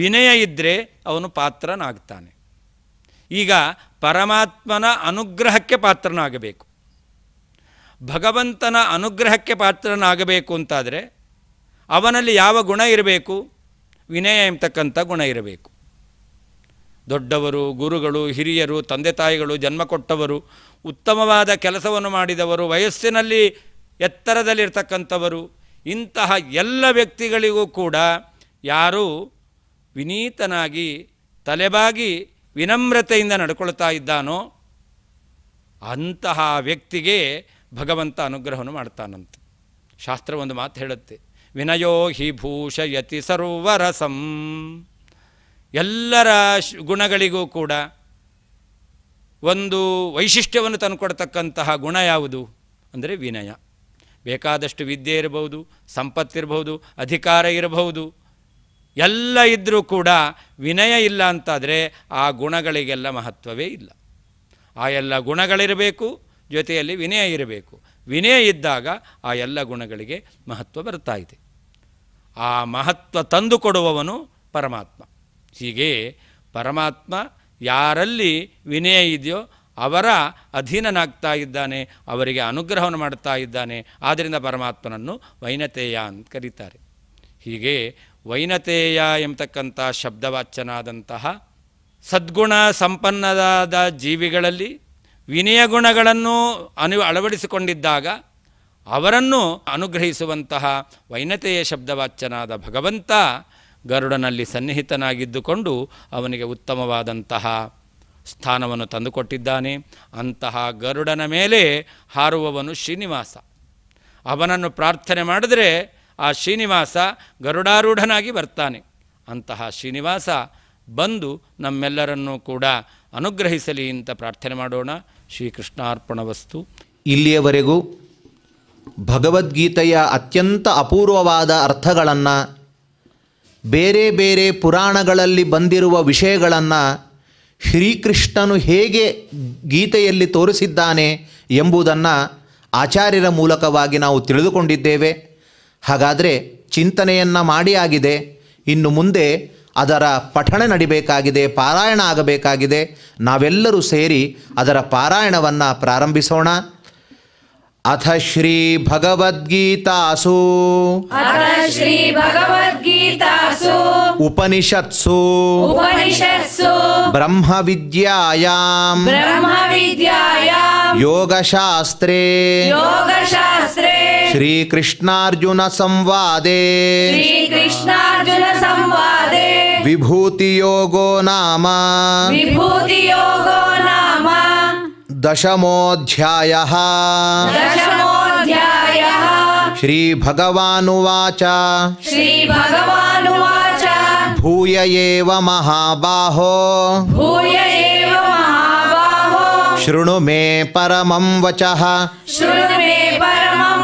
ವಿನಯ ಇದ್ದರೆ ಅವನು ಪಾತ್ರನಾಗ್ತಾನೆ ಈಗ ಪರಮಾತ್ಮನ ಅನುಗ್ರಹಕ್ಕೆ ಪಾತ್ರನಾಗಬೇಕು ಭಗವಂತನ ಅನುಗ್ರಹಕ್ಕೆ ಪಾತ್ರನಾಗಬೇಕು ಅಂತಾದರೆ ಅವನಲ್ಲಿ ಯಾವ ಗುಣ ಇರಬೇಕು ವಿನಯ ಎಂಬತಕ್ಕಂಥ ಗುಣ ಇರಬೇಕು ದೊಡ್ಡವರು ಗುರುಗಳು ಹಿರಿಯರು ತಂದೆ ತಾಯಿಗಳು ಜನ್ಮ ಕೊಟ್ಟವರು ಉತ್ತಮವಾದ ಕೆಲಸವನ್ನು ಮಾಡಿದವರು ವಯಸ್ಸಿನಲ್ಲಿ ಎತ್ತರದಲ್ಲಿರ್ತಕ್ಕಂಥವರು ಇಂತಹ ಎಲ್ಲ ವ್ಯಕ್ತಿಗಳಿಗೂ ಕೂಡ ಯಾರೂ ವಿನೀತನಾಗಿ ತಲೆಬಾಗಿ ವಿನಮ್ರತೆಯಿಂದ ನಡ್ಕೊಳ್ತಾ ಇದ್ದಾನೋ ಅಂತಹ ವ್ಯಕ್ತಿಗೆ ಭಗವಂತ ಅನುಗ್ರಹವನ್ನು ಮಾಡ್ತಾನಂತೆ ಶಾಸ್ತ್ರ ಒಂದು ಮಾತು ಹೇಳುತ್ತೆ ವಿನಯೋ ಹಿ ಭೂಷಯತಿ ಸರ್ವರಸಂ ಎಲ್ಲರ ಗುಣಗಳಿಗೂ ಕೂಡ ಒಂದು ವೈಶಿಷ್ಟ್ಯವನ್ನು ತಂದುಕೊಡ್ತಕ್ಕಂತಹ ಗುಣ ಯಾವುದು ಅಂದರೆ ವಿನಯ ಬೇಕಾದಷ್ಟು ವಿದ್ಯೆ ಇರಬಹುದು ಸಂಪತ್ತಿರಬಹುದು ಅಧಿಕಾರ ಇರಬಹುದು ಎಲ್ಲ ಇದ್ದರೂ ಕೂಡ ವಿನಯ ಇಲ್ಲ ಅಂತಾದರೆ ಆ ಗುಣಗಳಿಗೆಲ್ಲ ಮಹತ್ವವೇ ಇಲ್ಲ ಆ ಎಲ್ಲ ಗುಣಗಳಿರಬೇಕು ಜೊತೆಯಲ್ಲಿ ವಿನಯ ಇರಬೇಕು ವಿನಯ ಇದ್ದಾಗ ಆ ಎಲ್ಲ ಗುಣಗಳಿಗೆ ಮಹತ್ವ ಬರ್ತಾ ಇದೆ ಆ ಮಹತ್ವ ತಂದುಕೊಡುವವನು ಪರಮಾತ್ಮ ಹೀಗೆ ಪರಮಾತ್ಮ ಯಾರಲ್ಲಿ ವಿನಯ ಇದೆಯೋ ಅವರ ಅಧೀನನಾಗ್ತಾ ಇದ್ದಾನೆ ಅವರಿಗೆ ಅನುಗ್ರಹವನ್ನು ಮಾಡ್ತಾ ಇದ್ದಾನೆ ಆದ್ದರಿಂದ ಪರಮಾತ್ಮನನ್ನು ವೈನತೇಯ ಅಂತ ಕರೀತಾರೆ ಹೀಗೆ ವೈನತೇಯ ಎಂಬತಕ್ಕಂಥ ಶಬ್ದವಾಚ್ಯನಾದಂತಹ ಸದ್ಗುಣ ಸಂಪನ್ನದಾದ ಜೀವಿಗಳಲ್ಲಿ ವಿನಯ ಗುಣಗಳನ್ನು ಅನು ಅಳವಡಿಸಿಕೊಂಡಿದ್ದಾಗ ಅವರನ್ನು ಅನುಗ್ರಹಿಸುವಂತಹ ವೈನತೆಯ ಶಬ್ದವಾಚ್ಯನಾದ ಭಗವಂತ ಗರುಡನಲ್ಲಿ ಸನ್ನಿಹಿತನಾಗಿದ್ದುಕೊಂಡು ಅವನಿಗೆ ಉತ್ತಮವಾದಂತಹ ಸ್ಥಾನವನ್ನು ತಂದುಕೊಟ್ಟಿದ್ದಾನೆ ಅಂತಹ ಗರುಡನ ಮೇಲೆ ಹಾರುವವನು ಶ್ರೀನಿವಾಸ ಅವನನ್ನು ಪ್ರಾರ್ಥನೆ ಮಾಡಿದರೆ ಆ ಶ್ರೀನಿವಾಸ ಗರುಡಾರೂಢನಾಗಿ ಬರ್ತಾನೆ ಅಂತಹ ಶ್ರೀನಿವಾಸ ಬಂದು ನಮ್ಮೆಲ್ಲರನ್ನೂ ಕೂಡ ಅನುಗ್ರಹಿಸಲಿ ಅಂತ ಪ್ರಾರ್ಥನೆ ಮಾಡೋಣ ಶ್ರೀಕೃಷ್ಣಾರ್ಪಣ ವಸ್ತು ಇಲ್ಲಿಯವರೆಗೂ ಭಗವದ್ಗೀತೆಯ ಅತ್ಯಂತ ಅಪೂರ್ವವಾದ ಅರ್ಥಗಳನ್ನು ಬೇರೆ ಬೇರೆ ಪುರಾಣಗಳಲ್ಲಿ ಬಂದಿರುವ ವಿಷಯಗಳನ್ನು ಶ್ರೀಕೃಷ್ಣನು ಹೇಗೆ ಗೀತೆಯಲ್ಲಿ ತೋರಿಸಿದ್ದಾನೆ ಎಂಬುದನ್ನು ಆಚಾರ್ಯರ ಮೂಲಕವಾಗಿ ನಾವು ತಿಳಿದುಕೊಂಡಿದ್ದೇವೆ ಹಾಗಾದರೆ ಚಿಂತನೆಯನ್ನು ಮಾಡಿ ಆಗಿದೆ ಇನ್ನು ಮುಂದೆ ಅದರ ಪಠಣ ನಡಿಬೇಕಾಗಿದೆ ಪಾರಾಯಣ ಆಗಬೇಕಾಗಿದೆ ನಾವೆಲ್ಲರೂ ಸೇರಿ ಅದರ ಪಾರಾಯಣವನ್ನು ಪ್ರಾರಂಭಿಸೋಣ ಅಥ ಶ್ರೀ ಭಗವದ್ಗೀತಾಸು ಶ್ರೀ ಭಗವದ್ಗೀತಾಸು ಉಪನಿಷತ್ಸು ಉಪನಿಷತ್ಸು ಯೋಗಶಾಸ್ತ್ರೇ श्रीकृष्णार्जुन संवादे श्रीकृष्णार्जुन संवादे विभूति योगो नाम विभूति योगो नाम दशमोऽध्यायः दशमोऽध्यायः श्रीभगवानुवाच श्रीभगवानुवाच भूय एव महाबाहो भूय एव महाबाहो शृणु मे परमं वचः शृणु मे परमं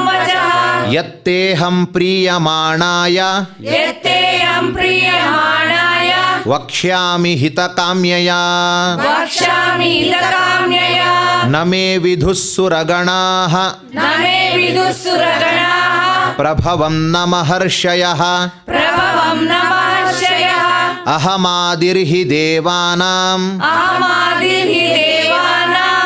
यत्तेऽहं प्रीयमाणाय यत्तेऽहं प्रीयमाणाय वक्ष्यामि हितकाम्यया वक्ष्यामि हितकाम्यया न मे विदुःसुरगणाः न प्रभवं न महर्षयः प्रभवं न अहमादिर्हि देवानाम् अहमादिर्हि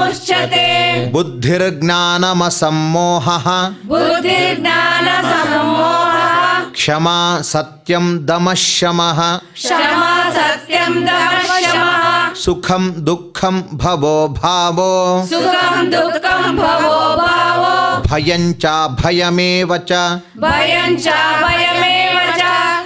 मुच्यते बुद्धिर्ज्ञानमसम्मोहः बुद्धिर्ज्ञानसम्मोहः क्षमा सत्यं दमशमः क्षमा सत्यं दमशमः सुखम दुखम भवो भावो सुखम दुखम भवो भावो भयं च भयमेव च भयं च भय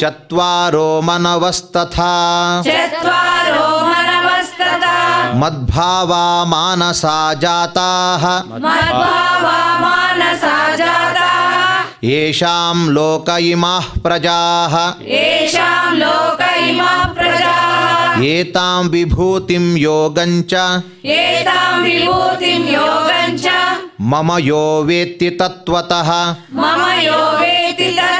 चत्वारो मनवस्तथा चत्वारो मनवस्तथा मद्भावा मानसा जाताः मद्भावा मानसा जाताः येषां लोक इमाः प्रजाः येषां लोक इमाः प्रजाः एतां विभूतिं योगं च एतां विभूतिं योगं च मम यो वेत्ति तत्त्वतः मम यो वेत्ति तत्त्वतः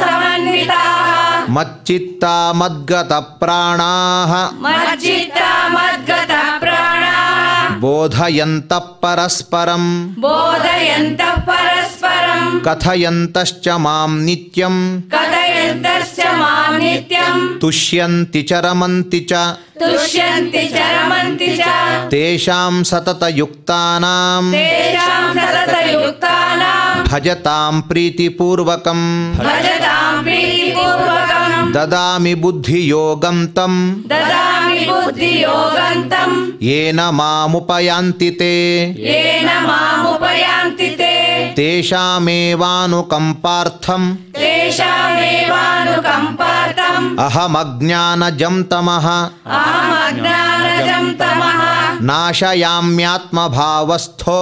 समानिता मच्चित्ता मदगतप्राणाः मच्चित्ता मदगतप्राणाः बोधयन्त परस्परं बोधयन्त परस्परं कथयन्तश्च माम् नित्यं कथयन्तश्च माम् नित्यं तुष्यन्ति चरमन्ति च तुष्यन्ति चरमन्ति च तेषां सततयुक्तानां तेषां सततयुक्तानां भजतां प्रीतिपूर्वकं भजतां प्रीतिपूर्वकं ददामि बुद्धियोगं तं ददामि बुद्धियोगं मामुपयान्ति ते येन मामुपयान्ति ते तेषामेवानुकम्पार्थम् तेषामेवानुकम्पार्थम् अहमज्ञानजं तमः अहमज्ञानजं तमः नाशयाम्यात्मभावस्थो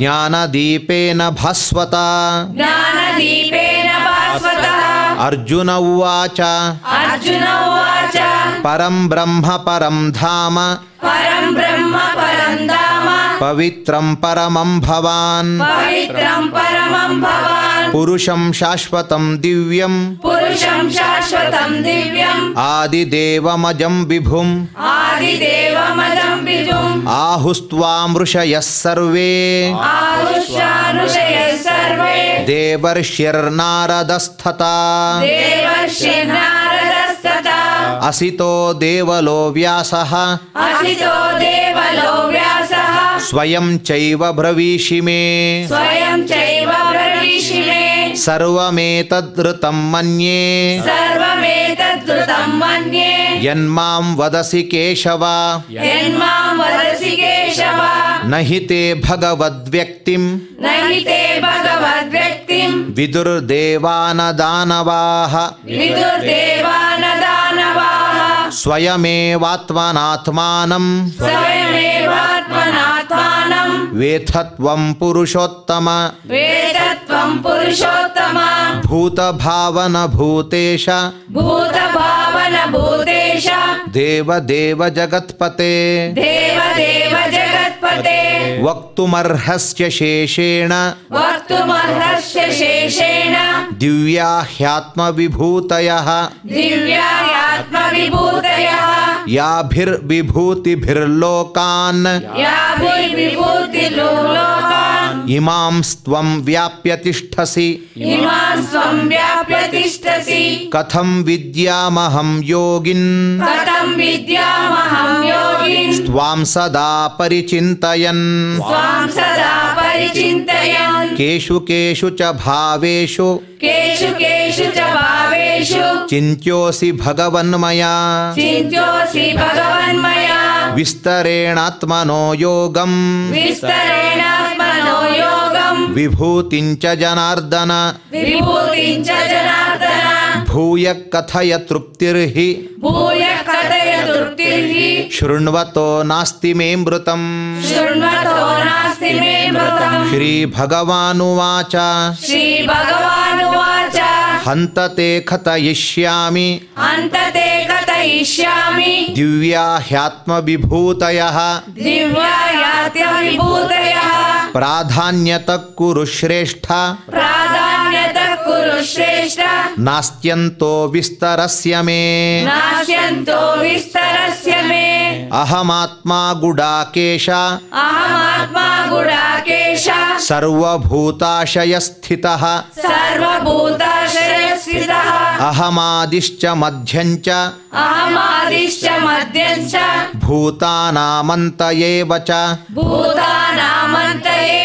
ज्ञानदीपेन भस्वता ज्ञानदीपेन भास्वता अर्जुन उवाच अर्जुन उवाच परं ब्रह्म परम धाम परम ब्रह्म परम धाम पवित्रं परमं भवान् पवित्रं परमं भवान् पुरुषं शाश्वतं दिव्यं पुरुषं शाश्वतं दिव्यम् आदिदेवमजं विभुम् आदिदेवमजं विभुम् आहुस्त्वामृषयः सर्वे आहुस्त्वामृषयः सर्वे देवर्षिर्नारदस्थता देवर्षिर्नारदस्थता असितो देवलो व्यासः असितो देवलो व्यासः स्वयं चैव ब्रवीषि मे स्वयं चैव ब्रवीषि मे सर्वमेतद्रुतं मन्ये सर्वमेतद्रुतं मन्ये यन्मां वदसि केशव यन्मां वदसि केशव न हि ते भगवद्व्यक्तिं न हि ते भगवद्व्यक्तिं विदुर्देवानदानवाः विदुर्देवानदा स्वयमेवात्मनात्मानम् वेथत्वम् पुरुषोत्तम वेदत्वम् पुरुषोत्तम भूतभावन भूतेश भूतभावन भूतेश देव देव जगत्पते देव देव जगत्पते वक्तुमर्हस्य शेषेण वक्तुमर्हस्य शेषेण विशेषेण दिव्या ह्यात्मविभूतयः दिव्या ह्यात्मविभूतयः याभिर्विभूतिभिर्लोकान् याभिर्विभूतिर्लोकान् इमां त्वं व्याप्य तिष्ठसि इमां त्वं व्याप्य तिष्ठसि कथं विद्यामहं योगिन् कथं विद्यामहं योगिन् त्वां सदा परिचिन्तयन् त्वां सदा केशु केशु च भावेशु केशु केशु च भावेषु चिंत्योसि भगवन्मया चिन्त्योऽसि भगवन्मया विस्तरेणात्मनो योगम् विस्तरेणात्मनो योगम् विभूतिञ्च जनार्दन विभूतिञ्च जनार्दन भूय कथय तृप्तिर्हि भूय कथय तृप्तिर्हि शृण्वतो नास्ति मे मृतम् शृण्वतो नास्ति नास्ति मे मृतम् श्री भगवानुवाच श्री भगवानुवाच हन्त कथयिष्यामि हन्त कथयिष्यामि दिव्या ह्यात्म दिव्या ह्यात्म प्राधान्यत कुरु श्रेष्ठ प्राधान्यत कुरु श्रेष्ठ नास्त्यन्तो विस्तरस्य मे नास्त्यन्तो विस्तरस्य अहमात्मा गुडाकेश अहमात्मा गुडाकेश सर्वभूताशय स्थित स्थित अहमादिश्च मध्यंच च अहमादिश्च मध्यं भूतानामन्तये भूतानामन्तये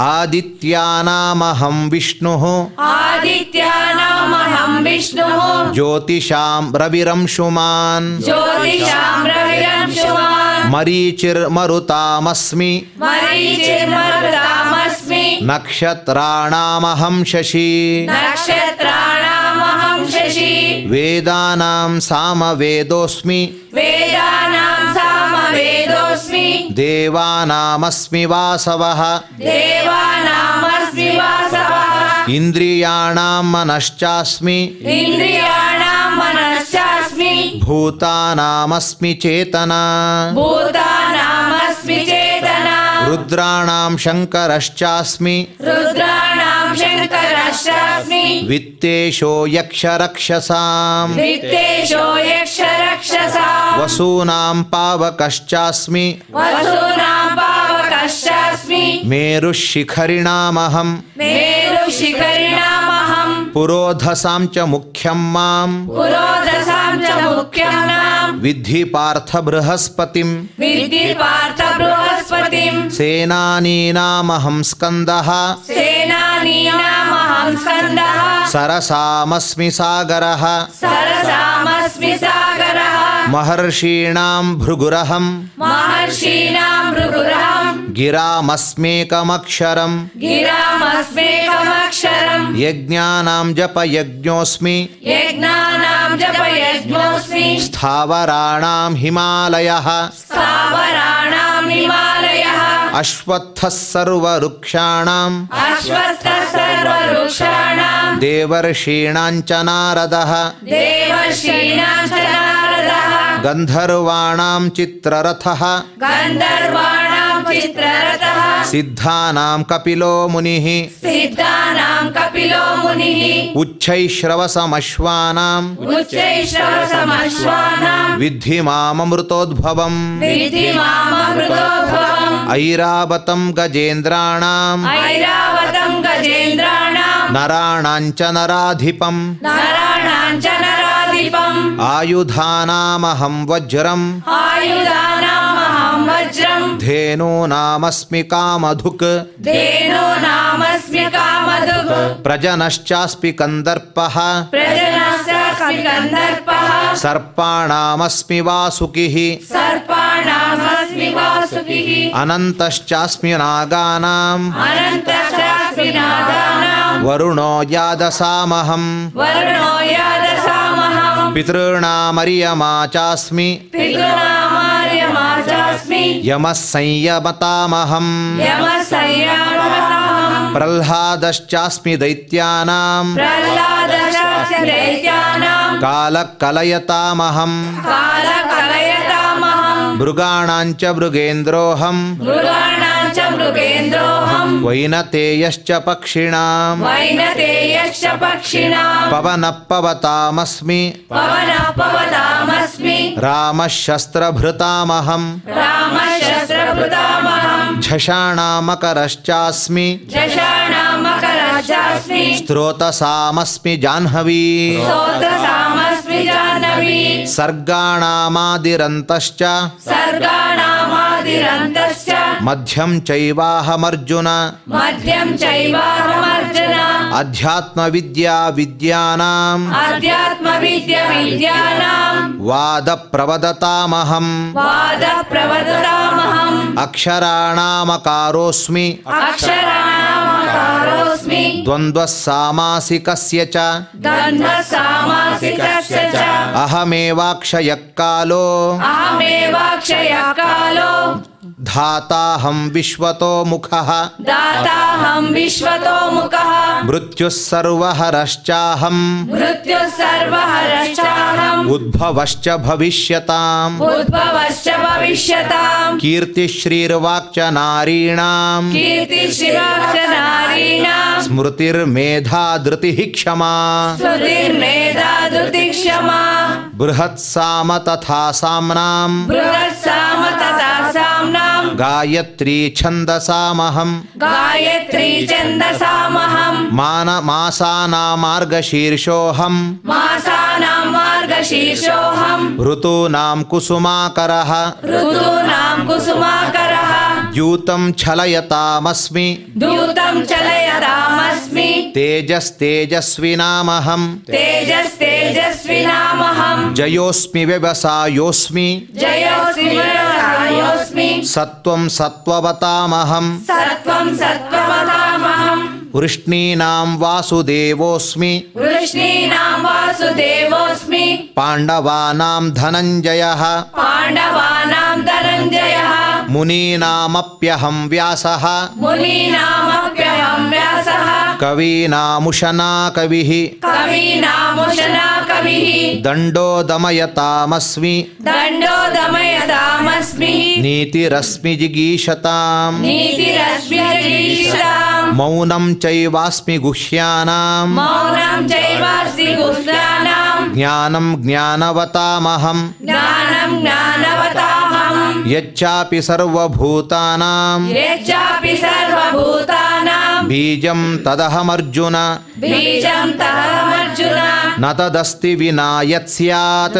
आदित्यानामहं विष्णुः आदित्यानामहं विष्णुः ज्योतिषां रविरंशुमान् ज्योतिषां रविरंशुमान् मरीचिर्मरुतामस्मि मरीचिर्मरुतामस्मि नक्षत्राणामहं शशि नक्षत्राणामहं शशि वेदानां सामवेदोऽस्मि वेदानां देवानामस्मि देवानामस्मि वासवः देवानामस्मि वासवः इन्द्रियाणां मनश्चास्मि इन्द्रियाणां मनश्चास्मि भूतानामस्मि चेतना भूतानामस्मि चेतना रुद्राणां शङ्करश्चास्मि रुद्राणां शङ्करश्चास्मि वित्तेशो यक्षरक्षसाम् वित्तेशो यक्षरक्षसाम् वसूनां पावकश्चास्मि वसूनां पावकश्चास्मि मेरुशिखरिणामहं मेरुशिखरिणामहं पुरोधसां च मुख्यं मां पुरोधसां च मुख्यं विद्धि पार्थ बृहस्पतिं विद्धि पार्थ बृहस्पतिं सेनानीनामहं स्कन्दः सेनानीनामहं स्कन्दः सरसामस्मि सागरः सरसामस्मि सागरः महर्षीणां भृगुरहं महर्षीणां भृगुरहं गिरामस्मेकमक्षरं गिरामस्मेकमक्षरं यज्ञानां जप यज्ञोऽस्मि यज्ञानां जप यज्ञोऽस्मि स्थावराणां हिमालयः स्थावराणां हिमालयः अश्वत्थः सर्ववृक्षाणाम् अश्वत्थः सर्ववृक्षाणां देवर्षीणां नारदः देवर्षीणां च गंधर्वाण चित्ररथः गन्धर्वाणां चित्ररथः सिद्धानां कपिलो मुनिः सिद्धानां कपिलो मुनिः उच्चैश्रवसमश्वानाम् गजेन्द्राण विद्धि मामृतोद्भवम् विद्धि ऐरावतं ऐरावतं गजेन्द्राणां नराणां च नराणां च नरा दीपम् आयुधानामहं वज्रम् आयुधानामहं वज्रम् धेनो नामस्मि कामधुक् धेनो नामस्मि कामधुक् प्रजनश्चास्मि कन्दर्पः प्रजनश्चास्मि कन्दर्पः सर्पाणामस्मि वासुकिः सर्पाणामस्मि वासुकिः अनन्तश्चास्मि नागानाम् अनन्तश्चास्मि नागानाम् वरुणो यादसामहम् वरुणो यादसा पितॄणामर्यमा चास्मि पितॄणामर्यमा चास्मि यमः संयमतामहम् यमः संयमतामहम् प्रह्लादश्चास्मि दैत्यानाम् च मृगेन्द्रोऽहम् वैनतेयश्च पक्षिणाम् वैनतेयश्च पक्षिणाम् पवनः पवतामस्मि पवनः पवतामस्मि रामः शस्त्रभृतामहम् रामः झषाणामकरश्चास्मि स्त्रोतसामस्मि जाह्नवी सर्गाणामादिरन्तश्च सर्गाणा मध्यम चैवाहमर्जुन मध्यम चैवाहमर्जुन अध्यात्म विद्या मध्यं चैवाहमर्जुन अध्यात्मविद्या विद्यानाम् अध्यात्मविद्या विद्यानाम् वादप्रवदतामहम् वादप्रवदतामहम् अक्षराणामकारोऽस्मि अक्षराणाम ద్వంద్వసామాసికస్య చ అహమేవాక్షయకాలో धाता हम विश्व मुखः दाता हम विश्वतो मुखः मृत्युसर्वहरश्चाहं मृत्युसर्वहरश्चाहम् उद्भवश्च भविष्यताम् उद्भवश्च भविष्यताम् कीर्तिश्रीर्वाक्च नारीणाम् कीर्तिश्रीर्वाक्च नारीणाम् स्मृतिर्मेधा धृतिः क्षमा स्मृतिर्मेधा धृतिः क्षमा बृहत्साम तथा साम्नाम् बृहत्साम तथा साम्नाम् गायत्री छन्दसामहं गायत्री छन्दसामहं मान मासानामार्गशीर्षोऽहं मासानां मार्गशीर्षोऽहं ऋतूनां कुसुमाकरः ऋतूनां कुसुमाकरः यूतम छलयतामस्मि दूतम छलयतामस्मि तेजस्तेजस्विनामहं तेजस्तेजस्विनामहं जयोस्मि व्यवसायोस्मि जयोस्मि व्यवसायोस्मि सत्त्वं सत्त्ववतामहं सत्त्वं सत्त्ववतामहं वृष्णीनां वासुदेवोऽस्मि वृष्णीनां वासुदेवोऽस्मि पाण्डवानां धनञ्जयः पाण्डवानां धनञ्जयः मुनीनामप्यहं व्यासः मुनीनामप्यहं व्यासः कवीनामुशना कविः कवीनामुशना कविः दण्डो दमयतामस्मि दण्डो दमयतामस्मि नीतिरस्मि जिगीषताम् नीतिरस्मि जिगीषताम् मौनम् चैवास्मि गुह्यानाम् मौनम् चैवास्मि गुह्यानाम् ज्ञानं ज्ञानवतामहम् ज्ञानं ज्ञानवता यच्चापि सर्वभूतानां यच्चापि सर्वभूतानां बीजं तदहमर्जुन बीजं तदहमर्जुन न तदस्ति विना यत् स्यात्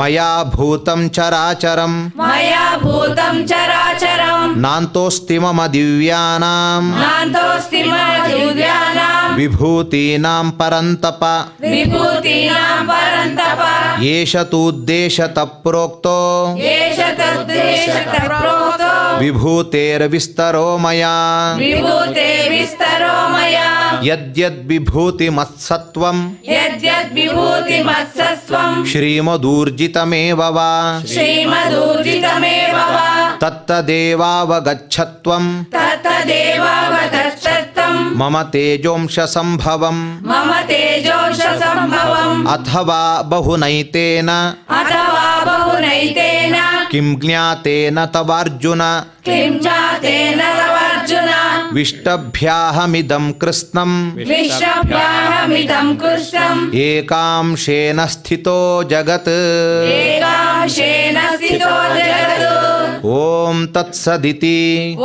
मया भूतं चराचरम् मया भूतं चराचरम् नान्तोऽस्ति मम दिव्यानाम् नान्तोऽस्ति मम दिव्यानाम् विभूतीनां परन्तप विभूतीनां परन्तप एष तु उद्देशतप्रो प्रोक्तो विभूतेर्विस्तरो मया यद्यद्विभूतिमत्सत्त्वं श्रीमदूर्जितमेव वा श्री तत्तदेवावगच्छत्वम् मम तेजोंशसम्भवम् मम तेजोंशसम्भवम् अथवा बहुनैतेन अथवा बहुनैतेन किं ज्ञातेन तवार्जुन किं ज्ञातेन तवार्जुन विष्टभ्याहमिदं कृष्णम् विष्टभ्याहमिदं कृष्णम् एकांशेन स्थितो जगत् एकांशेन स्थितो जगत् ॐ तत्सदिति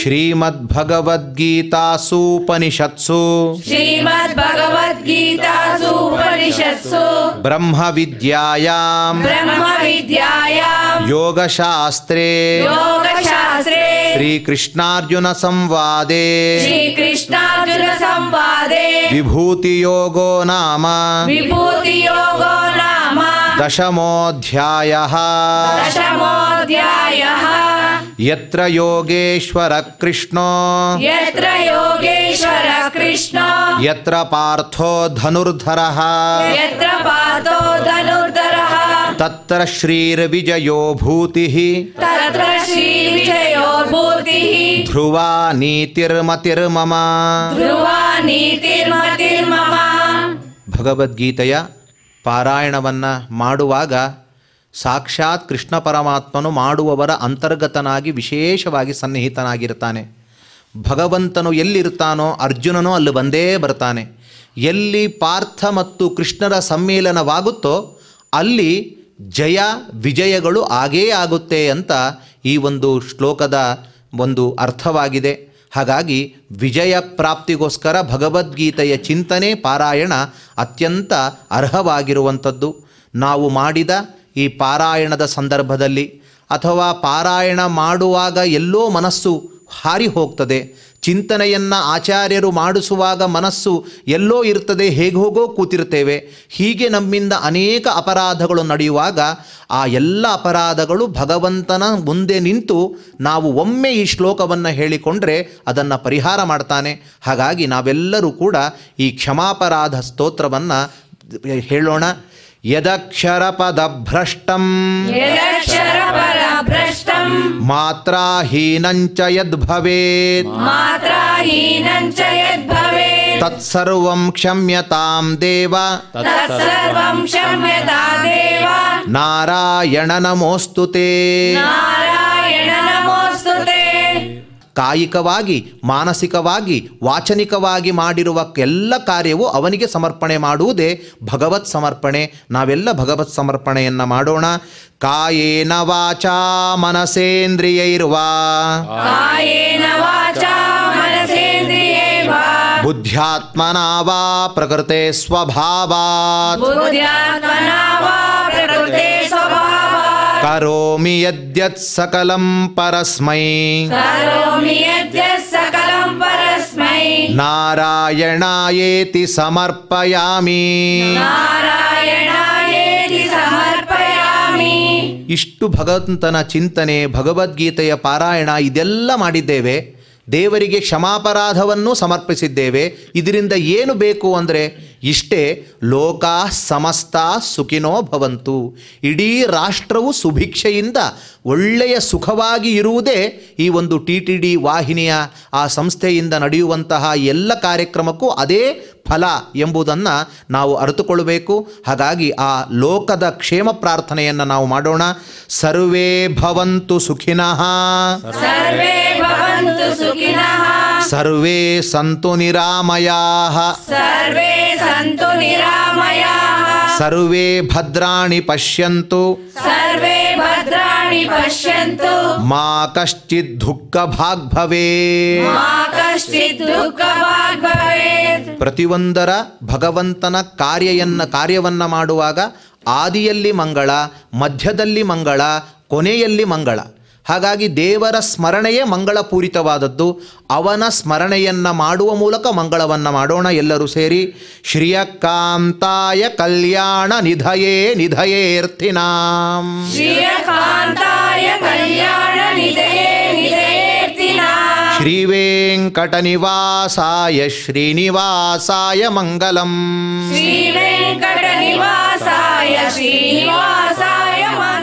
श्रीमद्भगवद्गीतासूपनिषत्सु श्रीमद्भगवद्गीतासूपनिषत्सु ब्रह्मविद्यायाम् योगशास्त्रे योगशास्त्रे श्रीकृष्णार्जुनसंवादे श्रीकृष्णार्जुनसंवादे विभूतियोगो नाम विभूतियोगो दशमोऽध्यायः दशमोऽध्यायः यत्र योगेश्वर कृष्णो यत्र योगेश्वर कृष्णो यत्र पार्थो धनुर्धरः यत्र पार्थो धनुर्धरः तत्र श्रीर्विजयो भूतिः तत्र श्रीर्विजयो भूतिः ध्रुवा नीतिर्मतिर्मम ध्रुवा नीतिर्मतिर्मम भगवद्गीतया ಪಾರಾಯಣವನ್ನು ಮಾಡುವಾಗ ಸಾಕ್ಷಾತ್ ಕೃಷ್ಣ ಪರಮಾತ್ಮನು ಮಾಡುವವರ ಅಂತರ್ಗತನಾಗಿ ವಿಶೇಷವಾಗಿ ಸನ್ನಿಹಿತನಾಗಿರ್ತಾನೆ ಭಗವಂತನು ಎಲ್ಲಿರ್ತಾನೋ ಅರ್ಜುನನೋ ಅಲ್ಲಿ ಬಂದೇ ಬರ್ತಾನೆ ಎಲ್ಲಿ ಪಾರ್ಥ ಮತ್ತು ಕೃಷ್ಣರ ಸಮ್ಮೇಳನವಾಗುತ್ತೋ ಅಲ್ಲಿ ಜಯ ವಿಜಯಗಳು ಆಗೇ ಆಗುತ್ತೆ ಅಂತ ಈ ಒಂದು ಶ್ಲೋಕದ ಒಂದು ಅರ್ಥವಾಗಿದೆ ಹಾಗಾಗಿ ವಿಜಯ ಪ್ರಾಪ್ತಿಗೋಸ್ಕರ ಭಗವದ್ಗೀತೆಯ ಚಿಂತನೆ ಪಾರಾಯಣ ಅತ್ಯಂತ ಅರ್ಹವಾಗಿರುವಂಥದ್ದು ನಾವು ಮಾಡಿದ ಈ ಪಾರಾಯಣದ ಸಂದರ್ಭದಲ್ಲಿ ಅಥವಾ ಪಾರಾಯಣ ಮಾಡುವಾಗ ಎಲ್ಲೋ ಮನಸ್ಸು ಹಾರಿ ಹೋಗ್ತದೆ ಚಿಂತನೆಯನ್ನು ಆಚಾರ್ಯರು ಮಾಡಿಸುವಾಗ ಮನಸ್ಸು ಎಲ್ಲೋ ಇರ್ತದೆ ಹೇಗೋಗೋ ಕೂತಿರ್ತೇವೆ ಹೀಗೆ ನಮ್ಮಿಂದ ಅನೇಕ ಅಪರಾಧಗಳು ನಡೆಯುವಾಗ ಆ ಎಲ್ಲ ಅಪರಾಧಗಳು ಭಗವಂತನ ಮುಂದೆ ನಿಂತು ನಾವು ಒಮ್ಮೆ ಈ ಶ್ಲೋಕವನ್ನು ಹೇಳಿಕೊಂಡ್ರೆ ಅದನ್ನು ಪರಿಹಾರ ಮಾಡ್ತಾನೆ ಹಾಗಾಗಿ ನಾವೆಲ್ಲರೂ ಕೂಡ ಈ ಕ್ಷಮಾಪರಾಧ ಸ್ತೋತ್ರವನ್ನು ಹೇಳೋಣ ಯದಕ್ಷರ ಪದ ಭ್ರಷ್ಟಂ मात्राहीनं च यद्भवेत् क्षम्यता देव तत्सर्वं क्षम्यतां नारायण नमोऽस्तु ते नारायण ಕಾಯಿಕವಾಗಿ ಮಾನಸಿಕವಾಗಿ ವಾಚನಿಕವಾಗಿ ಮಾಡಿರುವ ಎಲ್ಲ ಕಾರ್ಯವು ಅವನಿಗೆ ಸಮರ್ಪಣೆ ಮಾಡುವುದೇ ಭಗವತ್ ಸಮರ್ಪಣೆ ನಾವೆಲ್ಲ ಭಗವತ್ ಸಮರ್ಪಣೆಯನ್ನು ಮಾಡೋಣ ಕಾಯೇನ ವಾಚ ಮನಸೇಂದ್ರಿಯೈರ್ವಾ ಬುದ್ಧ್ಯಾತ್ಮನ ವಾ ಪ್ರಕೃತೆ ಸ್ವಭಾವ ಕರೋಮಿ यद्यत् सकलं ಪರಸ್ಮೈ ಇಷ್ಟು ಭಗವಂತನ ಚಿಂತನೆ ಭಗವದ್ಗೀತೆಯ ಪಾರಾಯಣ ಇದೆಲ್ಲ ಮಾಡಿದ್ದೇವೆ ದೇವರಿಗೆ ಕ್ಷಮಾಪರಾಧವನ್ನು ಸಮರ್ಪಿಸಿದ್ದೇವೆ ಇದರಿಂದ ಏನು ಬೇಕು ಅಂದರೆ ಇಷ್ಟೇ ಲೋಕ ಸಮಸ್ತ ಸುಖಿನೋ ಭವಂತು ಇಡೀ ರಾಷ್ಟ್ರವು ಸುಭಿಕ್ಷೆಯಿಂದ ಒಳ್ಳೆಯ ಸುಖವಾಗಿ ಇರುವುದೇ ಈ ಒಂದು ಟಿ ಟಿ ಡಿ ವಾಹಿನಿಯ ಆ ಸಂಸ್ಥೆಯಿಂದ ನಡೆಯುವಂತಹ ಎಲ್ಲ ಕಾರ್ಯಕ್ರಮಕ್ಕೂ ಅದೇ ಫಲ ಎಂಬುದನ್ನು ನಾವು ಅರಿತುಕೊಳ್ಳಬೇಕು ಹಾಗಾಗಿ ಆ ಲೋಕದ ಕ್ಷೇಮ ಪ್ರಾರ್ಥನೆಯನ್ನು ನಾವು ಮಾಡೋಣ ಸರ್ವೇ ಭವಂತು ಸುಖಿನಃ ಸರ್ವೇ ಸಂತು ನಿರಾಮಯಾ ಸರ್ವೇ ಸಂತು ನಿರಾಮಯ ಸರ್ವೇ ಭದ್ರಾಣಿ ಪಶ್ಯಂತು ಸರ್ವೇ ಭದ್ರಾಣಿ ಪಶ್ಯಂತು ಮಾ ಕಶ್ಚಿತ್ ದುಃಖ ಭಾಗ್ ಮಾ ಕಶ್ಚಿತ್ ದುಃಖ ಭಾಗ್ ಭವೇತ್ ಪ್ರತಿಯೊಂದರ ಭಗವಂತನ ಕಾರ್ಯವನ್ನು ಕಾರ್ಯವನ್ನ ಮಾಡುವಾಗ ಆದಿಯಲ್ಲಿ ಮಂಗಳ ಮಧ್ಯದಲ್ಲಿ ಮಂಗಳ ಕೊನೆಯಲ್ಲಿ ಮಂಗಳ ಹಾಗಾಗಿ ದೇವರ ಸ್ಮರಣೆಯೇ ಮಂಗಳಪೂರಿತವಾದದ್ದು ಅವನ ಸ್ಮರಣೆಯನ್ನು ಮಾಡುವ ಮೂಲಕ ಮಂಗಳವನ್ನು ಮಾಡೋಣ ಎಲ್ಲರೂ ಸೇರಿ ಶ್ರೀಯಕಾಂತಾಯ ಕಲ್ಯಾಣ ನಿಧಯೇ ನಿಧಯೇರ್ಥಿನಾಂ ಶ್ರೀವೆಂಕಟನಿವಾಸಾಯ ಶ್ರೀನಿವಾಸಾಯ ಮಂಗಲಂ ನಿವಾಸಾಯ ಶ್ರೀನಿವಾಸಾಯ